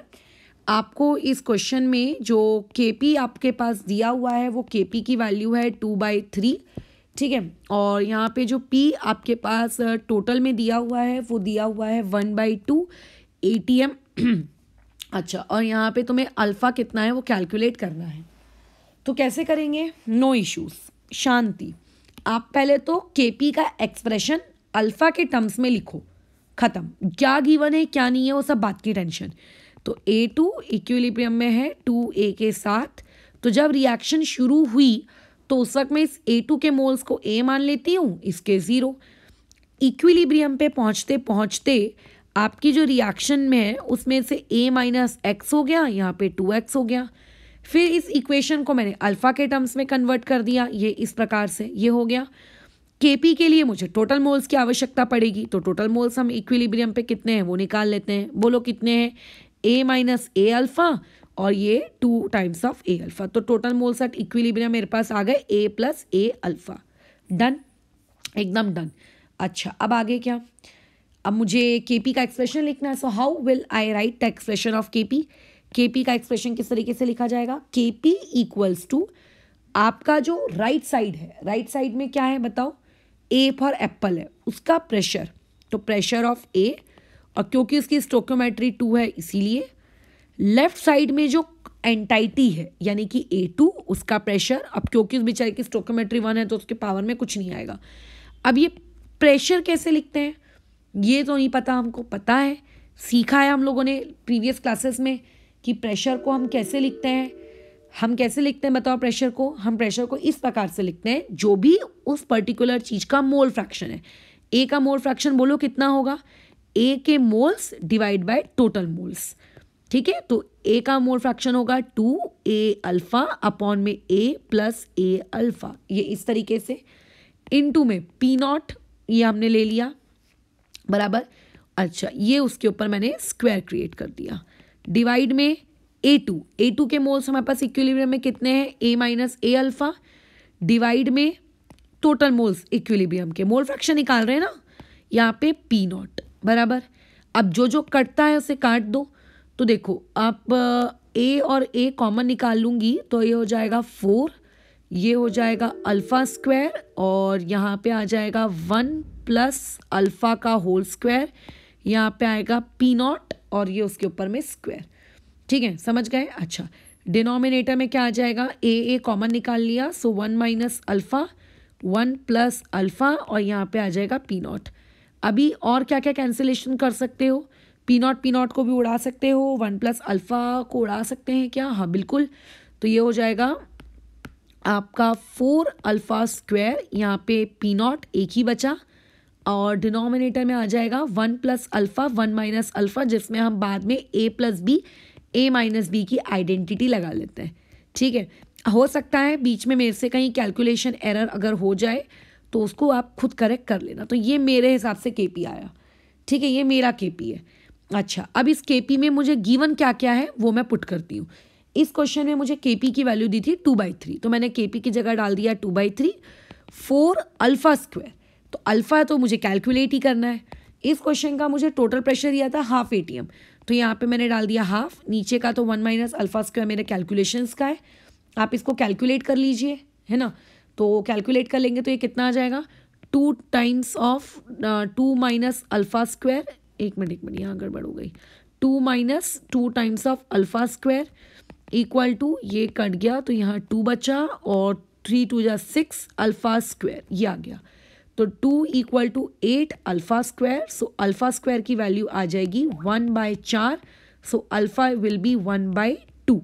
आपको इस क्वेश्चन में जो के पी आपके पास दिया हुआ है वो के पी की वैल्यू है टू बाई थ्री ठीक है और यहाँ पे जो पी आपके पास टोटल में दिया हुआ है वो दिया हुआ है one by two A T M अच्छा और यहाँ पे तुम्हें अल्फ़ा कितना है वो कैलकुलेट करना है तो कैसे करेंगे नो इश्यूज़ शांति आप पहले तो के पी का एक्सप्रेशन अल्फ़ा के टर्म्स में लिखो ख़त्म क्या गिवन है क्या नहीं है वो सब बात की टेंशन तो ए टू इक्विलिब्रियम में है टू ए के साथ तो जब रिएक्शन शुरू हुई तो उस वक्त मैं इस ए टू के मोल्स को ए मान लेती हूँ इसके ज़ीरो इक्विलिब्रियम पे पहुँचते पहुँचते आपकी जो रिएक्शन में है उसमें से ए माइनस एक्स हो गया यहाँ पे टू एक्स हो गया फिर इस इक्वेशन को मैंने अल्फ़ा के टर्म्स में कन्वर्ट कर दिया ये इस प्रकार से ये हो गया केपी के लिए मुझे टोटल मोल्स की आवश्यकता पड़ेगी तो टोटल मोल्स हम इक्विलिब्रियम पे कितने हैं वो निकाल लेते हैं बोलो कितने हैं ए माइनस ए अल्फ़ा और ये two times of A alpha तो टोटल मोल्स एट इक्विलिब्रियम मेरे पास आ गए a plus A alpha done एकदम डन अच्छा अब आगे क्या अब मुझे के पी का एक्सप्रेशन लिखना है so how will I write the expression of K P K P का एक्सप्रेशन किस तरीके से लिखा जाएगा के पी इक्वल्स टू आपका जो राइट right साइड है राइट right साइड में क्या है बताओ ए फॉर एप्पल है उसका प्रेशर तो प्रेशर ऑफ ए और क्योंकि इसकी स्टोक्योमेट्री टू है इसीलिए लेफ्ट साइड में जो एंटाइटी है यानी कि ए टू उसका प्रेशर अब क्योंकि उस बेचारे की स्टोक्योमेट्री वन है तो उसके पावर में कुछ नहीं आएगा अब ये प्रेशर कैसे लिखते हैं ये तो नहीं पता हमको पता है सीखा है हम लोगों ने प्रीवियस क्लासेस में कि प्रेशर को हम कैसे लिखते हैं हम कैसे लिखते हैं बताओ प्रेशर को हम प्रेशर को इस प्रकार से लिखते हैं जो भी उस पर्टिकुलर चीज़ का मोल फ्रैक्शन है ए का मोल फ्रैक्शन बोलो कितना होगा ए के moles divide by total moles ठीक है तो ए का मोल फ्रैक्शन होगा टू ए अल्फ़ा अपॉन में ए प्लस ए अल्फ़ा ये इस तरीके से इन टू में पी नॉट ये हमने ले लिया बराबर अच्छा ये उसके ऊपर मैंने स्क्वायर क्रिएट कर दिया डिवाइड में ए टू ए टू के मोल्स हमारे पास इक्विलिब्रियम में कितने हैं a minus a alpha divide में टोटल मोल्स इक्विलिब्रियम के मोल फ्रैक्शन निकाल रहे हैं ना यहाँ पे पी नॉट बराबर अब जो जो कटता है उसे काट दो तो देखो आप ए और ए कॉमन निकाल लूँगी तो ये हो जाएगा फोर ये हो जाएगा अल्फ़ा स्क्वायर और यहाँ पे आ जाएगा वन प्लस अल्फ़ा का होल स्क्वायर यहाँ पे आएगा पी नॉट और ये उसके ऊपर में स्क्वायर ठीक है समझ गए अच्छा डिनोमिनेटर में क्या आ जाएगा ए ए कॉमन निकाल लिया so one minus alpha one plus alpha और यहाँ पे आ जाएगा पी नॉट अभी और क्या क्या कैंसिलेशन कर सकते हो पी नॉट पी नॉट को भी उड़ा सकते हो वन प्लस अल्फ़ा को उड़ा सकते हैं क्या हाँ बिल्कुल तो ये हो जाएगा आपका फोर अल्फ़ा स्क्वायर यहाँ पे पी नॉट एक ही बचा और डिनोमिनेटर में आ जाएगा one plus alpha one minus alpha जिसमें हम बाद में a plus b a minus b की आइडेंटिटी लगा लेते हैं ठीक है हो सकता है बीच में मेरे से कहीं कैलकुलेशन एरर अगर हो जाए तो उसको आप खुद करेक्ट कर लेना तो ये मेरे हिसाब से के आया ठीक है ये मेरा के है अच्छा अब इस के में मुझे गिवन क्या क्या है वो मैं पुट करती हूँ इस क्वेश्चन में मुझे के की वैल्यू दी थी टू बाई थ्री तो मैंने के की जगह डाल दिया two by three four alpha square तो अल्फ़ा तो मुझे कैलकुलेट ही करना है इस क्वेश्चन का मुझे टोटल प्रेशर दिया था हाफ ए तो यहाँ पे मैंने डाल दिया हाफ नीचे का तो वन माइनस अल्फा स्क्वायर मेरे कैलकुलेशंस का है आप इसको कैलकुलेट कर लीजिए है ना तो कैलकुलेट कर लेंगे तो ये कितना आ जाएगा two times of two minus alpha square एक मिनट एक मिनट यहाँ गड़बड़ हो गई two minus two times of alpha square equal to ये कट गया तो यहाँ टू बचा और थ्री टू या सिक्स अल्फ़ा स्क्वायर ये आ गया तो two equal to eight alpha square so alpha square की वैल्यू आ जाएगी वन बाय चार so alpha will be one by two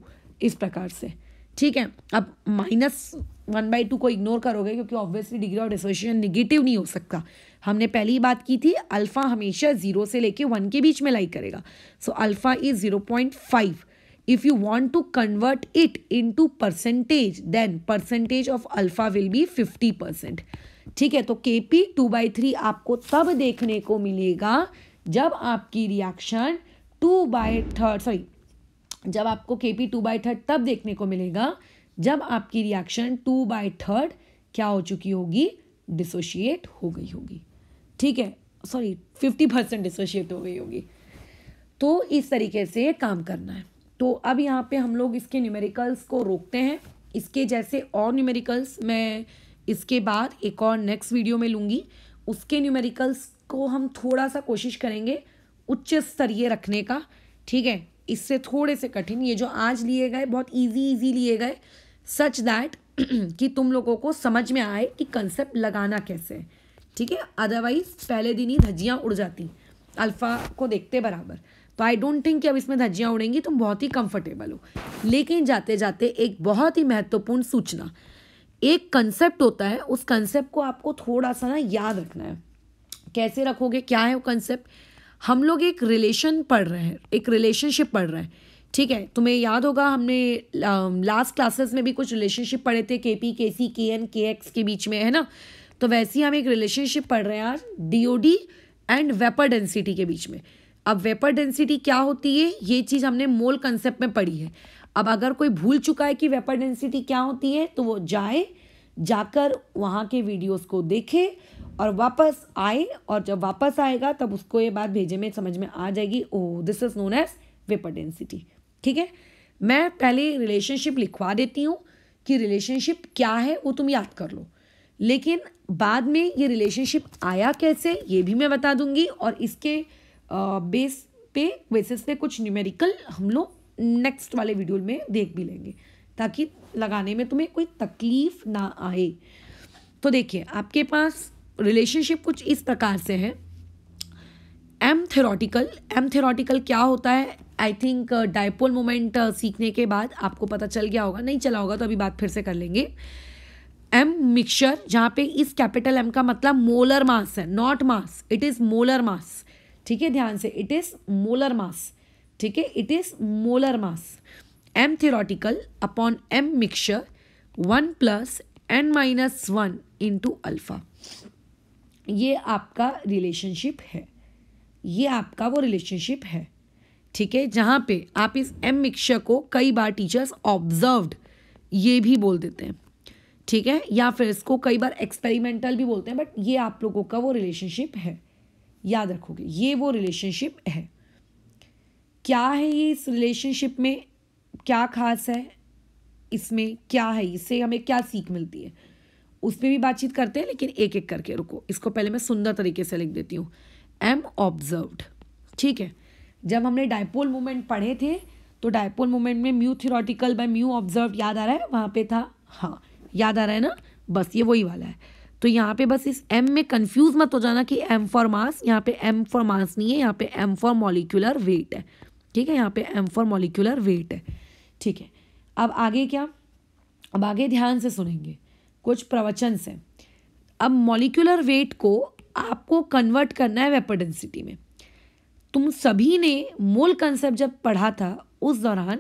इस प्रकार से ठीक है अब माइनस वन बाई टू को इग्नोर करोगे क्योंकि obviously degree of association negative नहीं हो सकता हमने पहली ही बात की थी अल्फ़ा हमेशा जीरो से लेके वन के बीच में लाई करेगा so alpha is zero point five if you want to convert it into percentage then percentage of alpha will be fifty percent ठीक है तो के पी टू बाई थ्री आपको तब देखने को मिलेगा जब आपकी reaction two by third sorry जब आपको के पी टू बाई थर्ड तब देखने को मिलेगा जब आपकी रिएक्शन टू बाई थर्ड क्या हो चुकी होगी डिसोशिएट हो गई होगी ठीक है सॉरी फिफ्टी परसेंट डिसोशिएट हो गई होगी तो इस तरीके से काम करना है तो अब यहाँ पे हम लोग इसके न्यूमेरिकल्स को रोकते हैं इसके जैसे और न्यूमेरिकल्स मैं इसके बाद एक और नेक्स्ट वीडियो में लूँगी उसके न्यूमेरिकल्स को हम थोड़ा सा कोशिश करेंगे उच्च स्तरीय रखने का ठीक है इससे थोड़े से कठिन ये जो आज लिए गए बहुत इजी इजी लिए गए सच दैट कि तुम लोगों को समझ में आए कि कंसेप्ट लगाना कैसे है ठीक है अदरवाइज पहले दिन ही धज्जियाँ उड़ जाती अल्फ़ा को देखते बराबर तो आई डोंट थिंक कि अब इसमें धज्जियाँ उड़ेंगी तुम बहुत ही कंफर्टेबल हो लेकिन जाते जाते एक बहुत ही महत्वपूर्ण सूचना एक कंसेप्ट होता है उस कंसेप्ट को आपको थोड़ा सा ना याद रखना है कैसे रखोगे क्या है वो कंसेप्ट हम लोग एक रिलेशन पढ़ रहे हैं एक रिलेशनशिप पढ़ रहे हैं ठीक है तुम्हें याद होगा हमने लास्ट क्लासेस में भी कुछ रिलेशनशिप पढ़े थे के पी के सी के एन के एक्स के बीच में है ना तो वैसे ही हम एक रिलेशनशिप पढ़ रहे हैं आज D O D and vapour density के बीच में अब वेपर डेंसिटी क्या होती है ये चीज़ हमने मोल कंसेप्ट में पढ़ी है अब अगर कोई भूल चुका है कि वेपर डेंसिटी क्या होती है तो वो जाए जाकर वहाँ के वीडियोस को देखे और वापस आए और जब वापस आएगा तब उसको ये बात भेजे में समझ में आ जाएगी oh this is known as vapour density ठीक है मैं पहले रिलेशनशिप लिखवा देती हूँ कि रिलेशनशिप क्या है वो तुम याद कर लो लेकिन बाद में ये रिलेशनशिप आया कैसे ये भी मैं बता दूंगी और इसके बेस पे बेसिस पे कुछ न्यूमेरिकल हम लोग नेक्स्ट वाले वीडियो में देख भी लेंगे ताकि लगाने में तुम्हें कोई तकलीफ ना आए तो देखिए आपके पास रिलेशनशिप कुछ इस प्रकार से है एम थेरोटिकल एम थेरोटिकल क्या होता है आई थिंक डायपोल मोमेंट सीखने के बाद आपको पता चल गया होगा नहीं चला होगा तो अभी बात फिर से कर लेंगे एम मिक्सचर जहाँ पे इस कैपिटल एम का मतलब मोलर मास है not mass it is molar mass ठीक है ध्यान से इट इज़ मोलर मास ठीक है it is molar mass M theoretical upon M mixture one plus n minus one into alpha ये आपका रिलेशनशिप है ये आपका वो रिलेशनशिप है ठीक है जहाँ पे आप इस एम मिक्सचर को कई बार टीचर्स ऑब्जर्व्ड ये भी बोल देते हैं ठीक है या फिर इसको कई बार एक्सपेरिमेंटल भी बोलते हैं बट ये आप लोगों का वो रिलेशनशिप है याद रखोगे ये वो रिलेशनशिप है क्या है ये इस रिलेशनशिप में क्या खास है इसमें क्या है इससे हमें क्या सीख मिलती है उस पर भी बातचीत करते हैं लेकिन एक एक करके रुको इसको पहले मैं सुंदर तरीके से लिख देती हूँ एम ऑब्जर्व्ड ठीक है जब हमने डायपोल मूवमेंट पढ़े थे तो डायपोल मूवमेंट में mu theoretical by mu observe याद आ रहा है वहाँ पे था हाँ याद आ रहा है ना बस ये वही वाला है तो यहाँ पे बस इस एम में कंफ्यूज मत हो जाना कि एम फॉर मास यहाँ पे एम फॉर मास नहीं है यहाँ पे एम फॉर मॉलिकुलर वेट है ठीक है यहाँ पे एम फॉर मोलिकुलर वेट है ठीक है अब आगे क्या अब आगे ध्यान से सुनेंगे कुछ प्रवचन से अब मोलिकुलर वेट को आपको कन्वर्ट करना है वेपर डेंसिटी में तुम सभी ने मूल कंसेप्ट जब पढ़ा था उस दौरान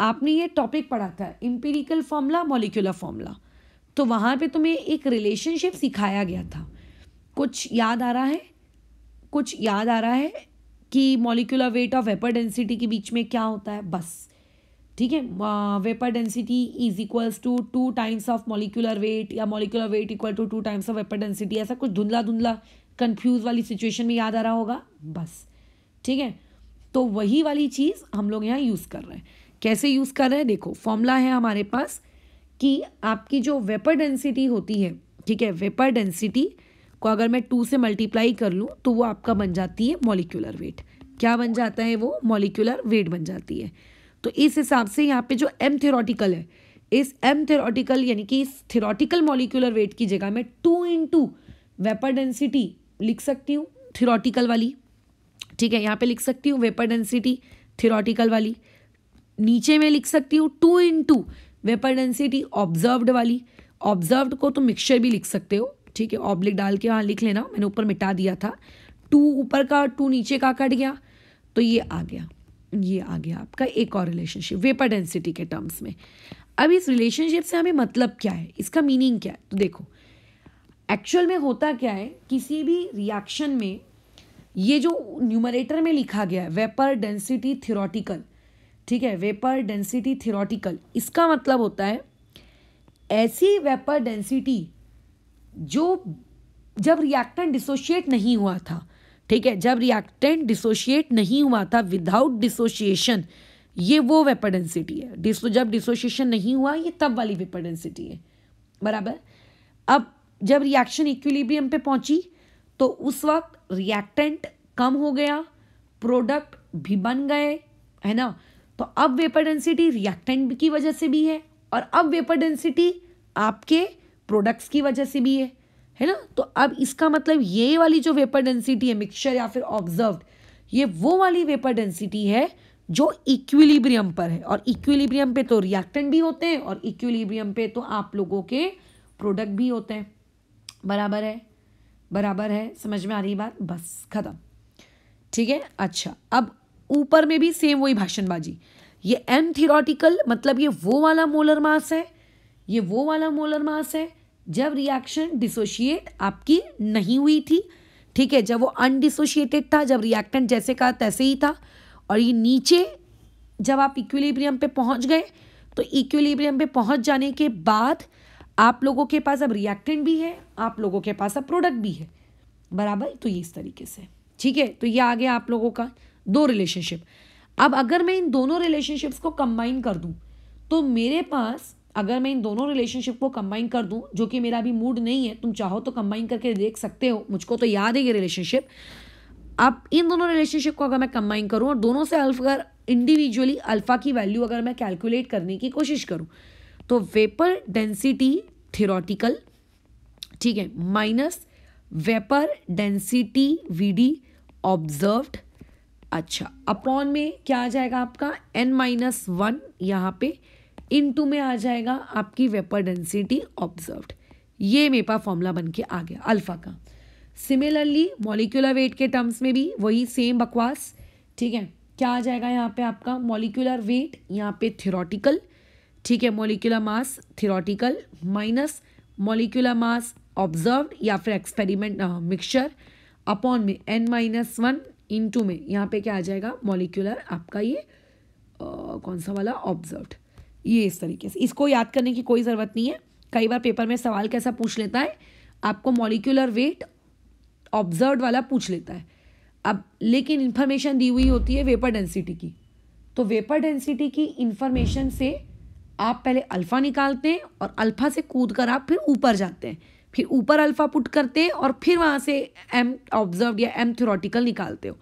आपने ये टॉपिक पढ़ा था इम्पेरिकल फॉर्मूला मोलिकुलर फॉर्मूला तो वहाँ पे तुम्हें एक रिलेशनशिप सिखाया गया था कुछ याद आ रहा है कुछ याद आ रहा है कि मॉलिकुलर वेट और वेपर डेंसिटी के बीच में क्या होता है बस ठीक है vapour density is equals to two times of molecular weight या molecular weight equal to two times of vapour density ऐसा कुछ धुंधला धुंधला कंफ्यूज वाली सिचुएशन में याद आ रहा होगा बस ठीक है तो वही वाली चीज़ हम लोग यहाँ यूज़ कर रहे हैं कैसे यूज़ कर रहे हैं देखो फॉर्मूला है हमारे पास कि आपकी जो वेपर डेंसिटी होती है ठीक है वेपर डेंसिटी को अगर मैं टू से मल्टीप्लाई कर लूँ तो वो आपका बन जाती है मोलिकुलर वेट क्या बन जाता है वो मोलिकुलर वेट बन जाती है तो इस हिसाब से यहाँ पे जो एम थेरोटिकल है इस एम थेरोटिकल यानी कि इस थेरोटिकल मोलिकुलर वेट की जगह मैं two into vapour density लिख सकती हूँ थेरोटिकल वाली ठीक है यहाँ पे लिख सकती हूँ वेपर डेंसिटी थेरोटिकल वाली नीचे में लिख सकती हूँ two into vapour density observed वाली ऑब्जर्व्ड को तो मिक्सचर भी लिख सकते हो ठीक है ऑब्लिक डाल के वहाँ लिख लेना मैंने ऊपर मिटा दिया था टू ऊपर का टू नीचे का कट गया तो ये आ गया ये आ गया आपका एक और रिलेशनशिप वेपर डेंसिटी के टर्म्स में अब इस रिलेशनशिप से हमें मतलब क्या है इसका मीनिंग क्या है तो देखो एक्चुअल में होता क्या है किसी भी रिएक्शन में ये जो न्यूमरेटर में लिखा गया है वेपर डेंसिटी थिरोटिकल ठीक है वेपर डेंसिटी थिरोटिकल इसका मतलब होता है ऐसी वेपर डेंसिटी जो जब रिएक्टेंट डिसोशिएट नहीं हुआ था ठीक है जब रिएक्टेंट डिसोशिएट नहीं हुआ था विदाउट डिसोशिएशन ये वो वेपर डेंसिटी है डिसो जब डिसोशिएशन नहीं हुआ ये तब वाली वेपर डेंसिटी है बराबर अब जब रिएक्शन इक्विलिब्रियम पे पहुंची तो उस वक्त रिएक्टेंट कम हो गया प्रोडक्ट भी बन गए है ना तो अब वेपर डेंसिटी रिएक्टेंट की वजह से भी है और अब वेपर डेंसिटी आपके प्रोडक्ट्स की वजह से भी है है ना तो अब इसका मतलब ये वाली जो वेपर डेंसिटी है मिक्सचर या फिर ऑब्जर्व ये वो वाली वेपर डेंसिटी है जो इक्विलिब्रियम पर है और इक्विलिब्रियम पे तो रिएक्टेंट भी होते हैं और इक्विलिब्रियम पे तो आप लोगों के प्रोडक्ट भी होते हैं बराबर है बराबर है समझ में आ रही बात बस ख़त्म ठीक है अच्छा अब ऊपर में भी सेम वही भाषणबाजी ये एम मतलब ये वो वाला मोलर मास है ये वो वाला मोलर मास है जब रिएक्शन डिसोशिएट आपकी नहीं हुई थी ठीक है जब वो अनडिसोशिएटेड था जब रिएक्टेंट जैसे का तैसे ही था और ये नीचे जब आप इक्विलिब्रियम पे पहुंच गए तो इक्विलिब्रियम पे पहुंच जाने के बाद आप लोगों के पास अब रिएक्टेंट भी है आप लोगों के पास अब प्रोडक्ट भी है बराबर तो ये इस तरीके से ठीक है तो ये आ गया आप लोगों का दो रिलेशनशिप अब अगर मैं इन दोनों रिलेशनशिप्स को कंबाइन कर दूँ तो मेरे पास अगर मैं इन दोनों रिलेशनशिप को कंबाइन कर दूं जो कि मेरा अभी मूड नहीं है तुम चाहो तो कंबाइन करके देख सकते हो मुझको तो याद है ये रिलेशनशिप अब इन दोनों रिलेशनशिप को अगर मैं कंबाइन करूँ और दोनों से अल्फ अगर इंडिविजुअली अल्फ़ा की वैल्यू अगर मैं कैलकुलेट करने की कोशिश करूँ तो वेपर डेंसिटी थिरोटिकल ठीक है minus vapour density V D observed अच्छा अपॉन में क्या आ जाएगा आपका एन माइनस वन यहाँ पे इन टू में आ जाएगा आपकी वेपर डेंसिटी ऑब्जर्व्ड ये मेपा फॉर्मूला बन के आ गया अल्फा का सिमिलरली मॉलिक्यूलर वेट के टर्म्स में भी वही सेम बकवास ठीक है क्या आ जाएगा यहाँ पे आपका मॉलिक्यूलर वेट यहाँ पे थिरोटिकल ठीक है molecular mass theoretical minus molecular mass observe या फिर एक्सपेरिमेंट मिक्सचर अपॉन में n minus one into में यहाँ पे क्या आ जाएगा मॉलिक्यूलर आपका ये आ, कौन सा वाला ऑब्जर्व्ड ये इस तरीके से इसको याद करने की कोई ज़रूरत नहीं है कई बार पेपर में सवाल कैसा पूछ लेता है आपको मॉलिक्यूलर वेट ऑब्जर्व वाला पूछ लेता है अब लेकिन इन्फॉर्मेशन दी हुई होती है वेपर डेंसिटी की तो वेपर डेंसिटी की इन्फॉर्मेशन से आप पहले अल्फ़ा निकालते हैं और अल्फ़ा से कूद कर आप फिर ऊपर जाते हैं फिर ऊपर अल्फ़ा पुट करते हैं और फिर वहाँ से एम ऑब्जर्व या एम थ्योरटिकल निकालते हो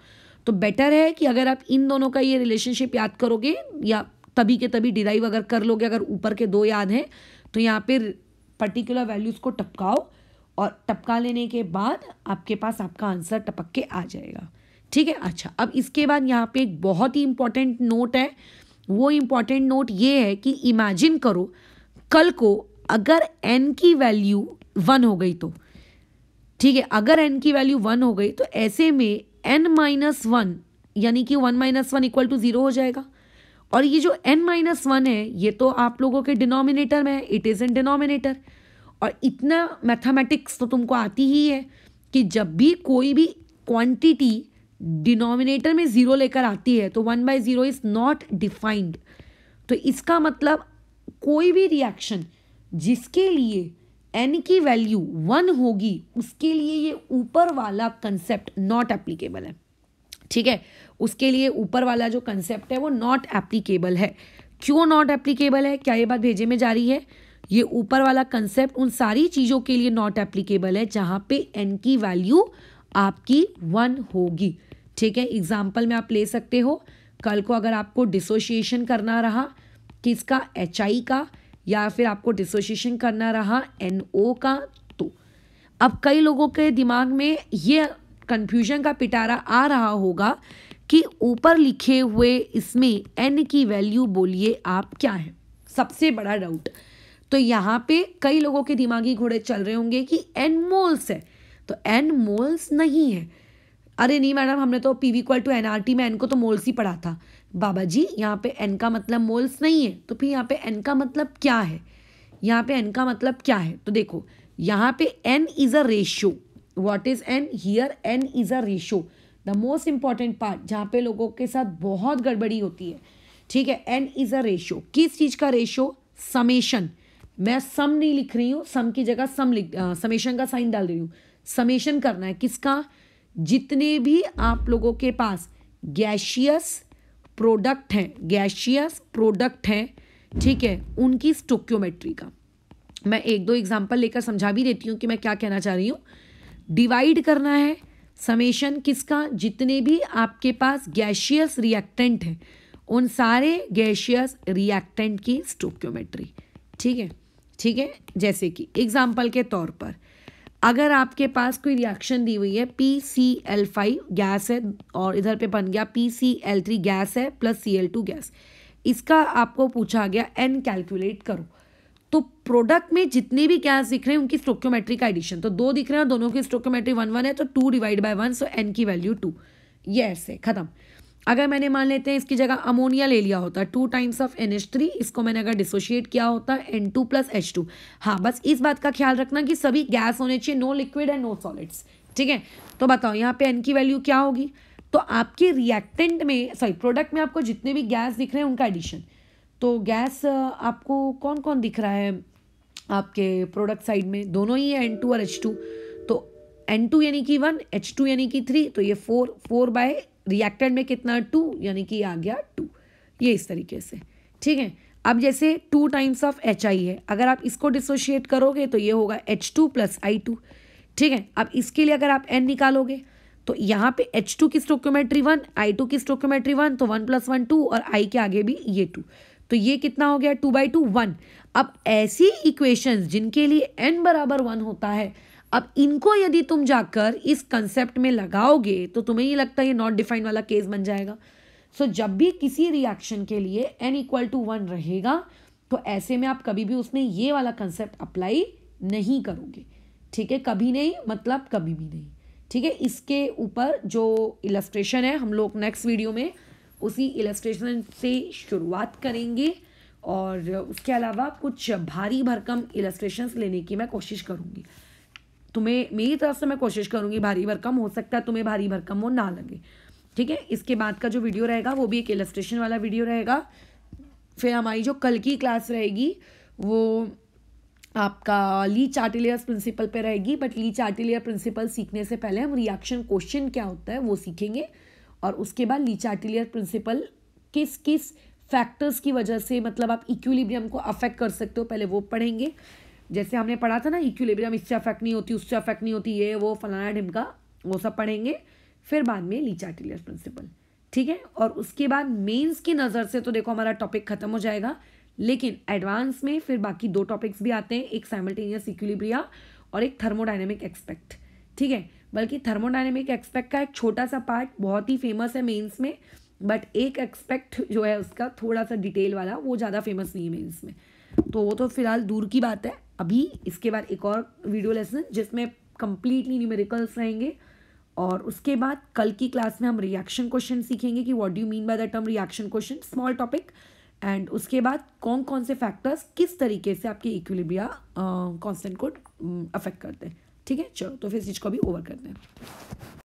तो बेटर है कि अगर आप इन दोनों का ये रिलेशनशिप याद करोगे या तभी के तभी डिराइव अगर कर लोगे अगर ऊपर के दो याद हैं तो यहाँ पर पर्टिकुलर वैल्यूज़ को टपकाओ और टपका लेने के बाद आपके पास आपका आंसर टपक के आ जाएगा ठीक है अच्छा अब इसके बाद यहाँ पे एक बहुत ही इम्पॉर्टेंट नोट है वो इम्पॉर्टेंट नोट ये है कि इमेजिन करो कल को अगर एन की वैल्यू वन हो गई तो ठीक है अगर एन की वैल्यू वन हो गई तो ऐसे में एन माइनस वन यानी कि one minus one equal to zero हो जाएगा और ये जो एन माइनस वन है ये तो आप लोगों के डिनोमिनेटर में है इट इज़ इन डिनोमिनेटर और इतना मैथमेटिक्स तो तुमको आती ही है कि जब भी कोई भी क्वांटिटी डिनोमिनेटर में ज़ीरो लेकर आती है तो one by zero is not defined तो इसका मतलब कोई भी रिएक्शन जिसके लिए एन की वैल्यू वन होगी उसके लिए ये ऊपर वाला कंसेप्ट नॉट एप्लीकेबल है ठीक है उसके लिए ऊपर वाला जो कंसेप्ट है वो नॉट एप्लीकेबल है क्यों नॉट एप्लीकेबल है क्या ये बात भेजे में जा रही है ये ऊपर वाला कंसेप्ट उन सारी चीज़ों के लिए नॉट एप्लीकेबल है जहाँ पे एन की वैल्यू आपकी वन होगी ठीक है एग्जाम्पल में आप ले सकते हो कल को अगर आपको डिसोशिएशन करना रहा किसका एच आई का या फिर आपको डिसोशिएशन करना रहा एन NO ओ का तो अब कई लोगों के दिमाग में ये कन्फ्यूजन का पिटारा आ रहा होगा कि ऊपर लिखे हुए इसमें एन की वैल्यू बोलिए आप क्या है सबसे बड़ा डाउट तो यहाँ पे कई लोगों के दिमागी घोड़े चल रहे होंगे कि एन मोल्स है तो एन मोल्स नहीं है अरे नहीं मैडम हमने तो P V equal to N R T में एन को तो मोल्स ही पढ़ा था बाबा जी यहाँ पे एन का मतलब मोल्स नहीं है तो फिर यहाँ पे एन का मतलब क्या है यहाँ पे एन का मतलब क्या है तो देखो यहाँ पे N is a ratio what is N here N is a ratio the most important part जहाँ पे लोगों के साथ बहुत गड़बड़ी होती है ठीक है एन इज अ रेशो किस चीज का रेशो समेशन मैं सम नहीं लिख रही हूँ सम की जगह सम लिख समेशन का साइन डाल रही हूँ समेशन करना है किसका जितने भी आप लोगों के पास गैशियस प्रोडक्ट हैं गैशियस प्रोडक्ट हैं ठीक है उनकी स्टोक्योमेट्री का मैं एक दो एग्जाम्पल लेकर समझा भी देती हूँ कि मैं क्या कहना चाह रही हूँ डिवाइड करना है समेशन किसका जितने भी आपके पास गैशियस रिएक्टेंट हैं उन सारे गैशियस रिएक्टेंट की स्टोक्योमेट्री ठीक है ठीक है जैसे कि एग्जाम्पल के तौर पर अगर आपके पास कोई रिएक्शन दी हुई है P C L five gas है और इधर पे बन गया P C L three gas है plus C L two gas इसका आपको पूछा गया एन कैलकुलेट करो तो प्रोडक्ट में जितने भी गैस दिख रहे हैं उनकी स्टोक्योमेट्री का एडिशन तो दो दिख रहे हैं और दोनों की स्टोक्योमेट्री वन वन है तो two divide by one so N की वैल्यू टू ये ऐसे खत्म अगर मैंने मान लेते हैं इसकी जगह अमोनिया ले लिया होता two times of N H three इसको मैंने अगर डिसोशिएट किया होता N two plus H two हाँ बस इस बात का ख्याल रखना कि सभी गैस होने चाहिए no liquid and no solids ठीक है तो बताओ यहाँ पे एन की वैल्यू क्या होगी तो आपके रिएक्टेंट में सॉरी प्रोडक्ट में आपको जितने भी गैस दिख रहे हैं उनका एडिशन तो गैस आपको कौन कौन दिख रहा है आपके प्रोडक्ट साइड में दोनों ही है एन टू और एच टू तो एन टू यानी कि वन एच टू यानी कि थ्री तो ये फोर फोर बाय रिएक्टेड में कितना टू यानी कि आ गया टू ये इस तरीके से ठीक है अब जैसे two times of H I है अगर आप इसको डिसोशिएट करोगे तो ये होगा H two plus I two ठीक है अब इसके लिए अगर आप एन निकालोगे तो यहाँ पे एच टू की स्टोक्योमेट्री वन आई टू की स्टोक्योमेट्री वन तो वन प्लस वन टू और आई के आगे भी ये टू तो ये कितना हो गया टू बाई टू वन अब ऐसी इक्वेशंस जिनके लिए एन बराबर वन होता है अब इनको यदि तुम जाकर इस कंसेप्ट में लगाओगे तो तुम्हें ये लगता है ये नॉट डिफाइंड वाला केस बन जाएगा सो so, जब भी किसी रिएक्शन के लिए एन इक्वल टू वन रहेगा तो ऐसे में आप कभी भी उसमें ये वाला कंसेप्ट अप्लाई नहीं करोगे ठीक है कभी नहीं मतलब कभी भी नहीं ठीक है इसके ऊपर जो इलस्ट्रेशन है हम लोग नेक्स्ट वीडियो में उसी इलस्ट्रेशन से शुरुआत करेंगे और उसके अलावा कुछ भारी भरकम इलस्ट्रेशंस लेने की मैं कोशिश करूँगी तुम्हें मेरी तरफ से मैं कोशिश करूँगी भारी भरकम हो सकता है तुम्हें भारी भरकम वो ना लगे ठीक है इसके बाद का जो वीडियो रहेगा वो भी एक इलस्ट्रेशन वाला वीडियो रहेगा फिर हमारी जो कल की क्लास रहेगी वो आपका ली चार्टिलियर प्रिंसिपल पे रहेगी बट ली चार्टिलियर प्रिंसिपल सीखने से पहले हम रिएक्शन क्वेश्चन क्या होता है वो सीखेंगे और उसके बाद लीचाटिलियर प्रिंसिपल किस किस फैक्टर्स की वजह से मतलब आप इक्विलिब्रियम को अफेक्ट कर सकते हो पहले वो पढ़ेंगे जैसे हमने पढ़ा था ना इक्विलिब्रियम इससे अफेक्ट नहीं होती उससे अफेक्ट नहीं होती ये वो फलाना ढिमका वो सब पढ़ेंगे फिर बाद में लीचाटिलियर प्रिंसिपल ठीक है और उसके बाद मेंस की नज़र से तो देखो हमारा टॉपिक खत्म हो जाएगा लेकिन एडवांस में फिर बाकी दो टॉपिक्स भी आते हैं एक साइमल्टेनियस इक्विलिब्रिया और एक थर्मोडाइनमिक एक्सपेक्ट ठीक है बल्कि थर्मोडाइनमिक एक्सपेक्ट का एक छोटा सा पार्ट बहुत ही फेमस है मेंस में बट एक एक्सपेक्ट जो है उसका थोड़ा सा डिटेल वाला वो ज़्यादा फेमस नहीं है मेंस में तो वो तो फिलहाल दूर की बात है अभी इसके बाद एक और वीडियो लेसन जिसमें कंप्लीटली न्यूमेरिकल्स रहेंगे और उसके बाद कल की क्लास में हम रिएक्शन क्वेश्चन सीखेंगे कि what do mean by the term reaction question small topic and उसके बाद कौन कौन से फैक्टर्स किस तरीके से आपके इक्विलिब्रिया कॉन्सेंट को अफेक्ट करते हैं ठीक है चलो तो फिर इस चीज़ को भी ओवर करते हैं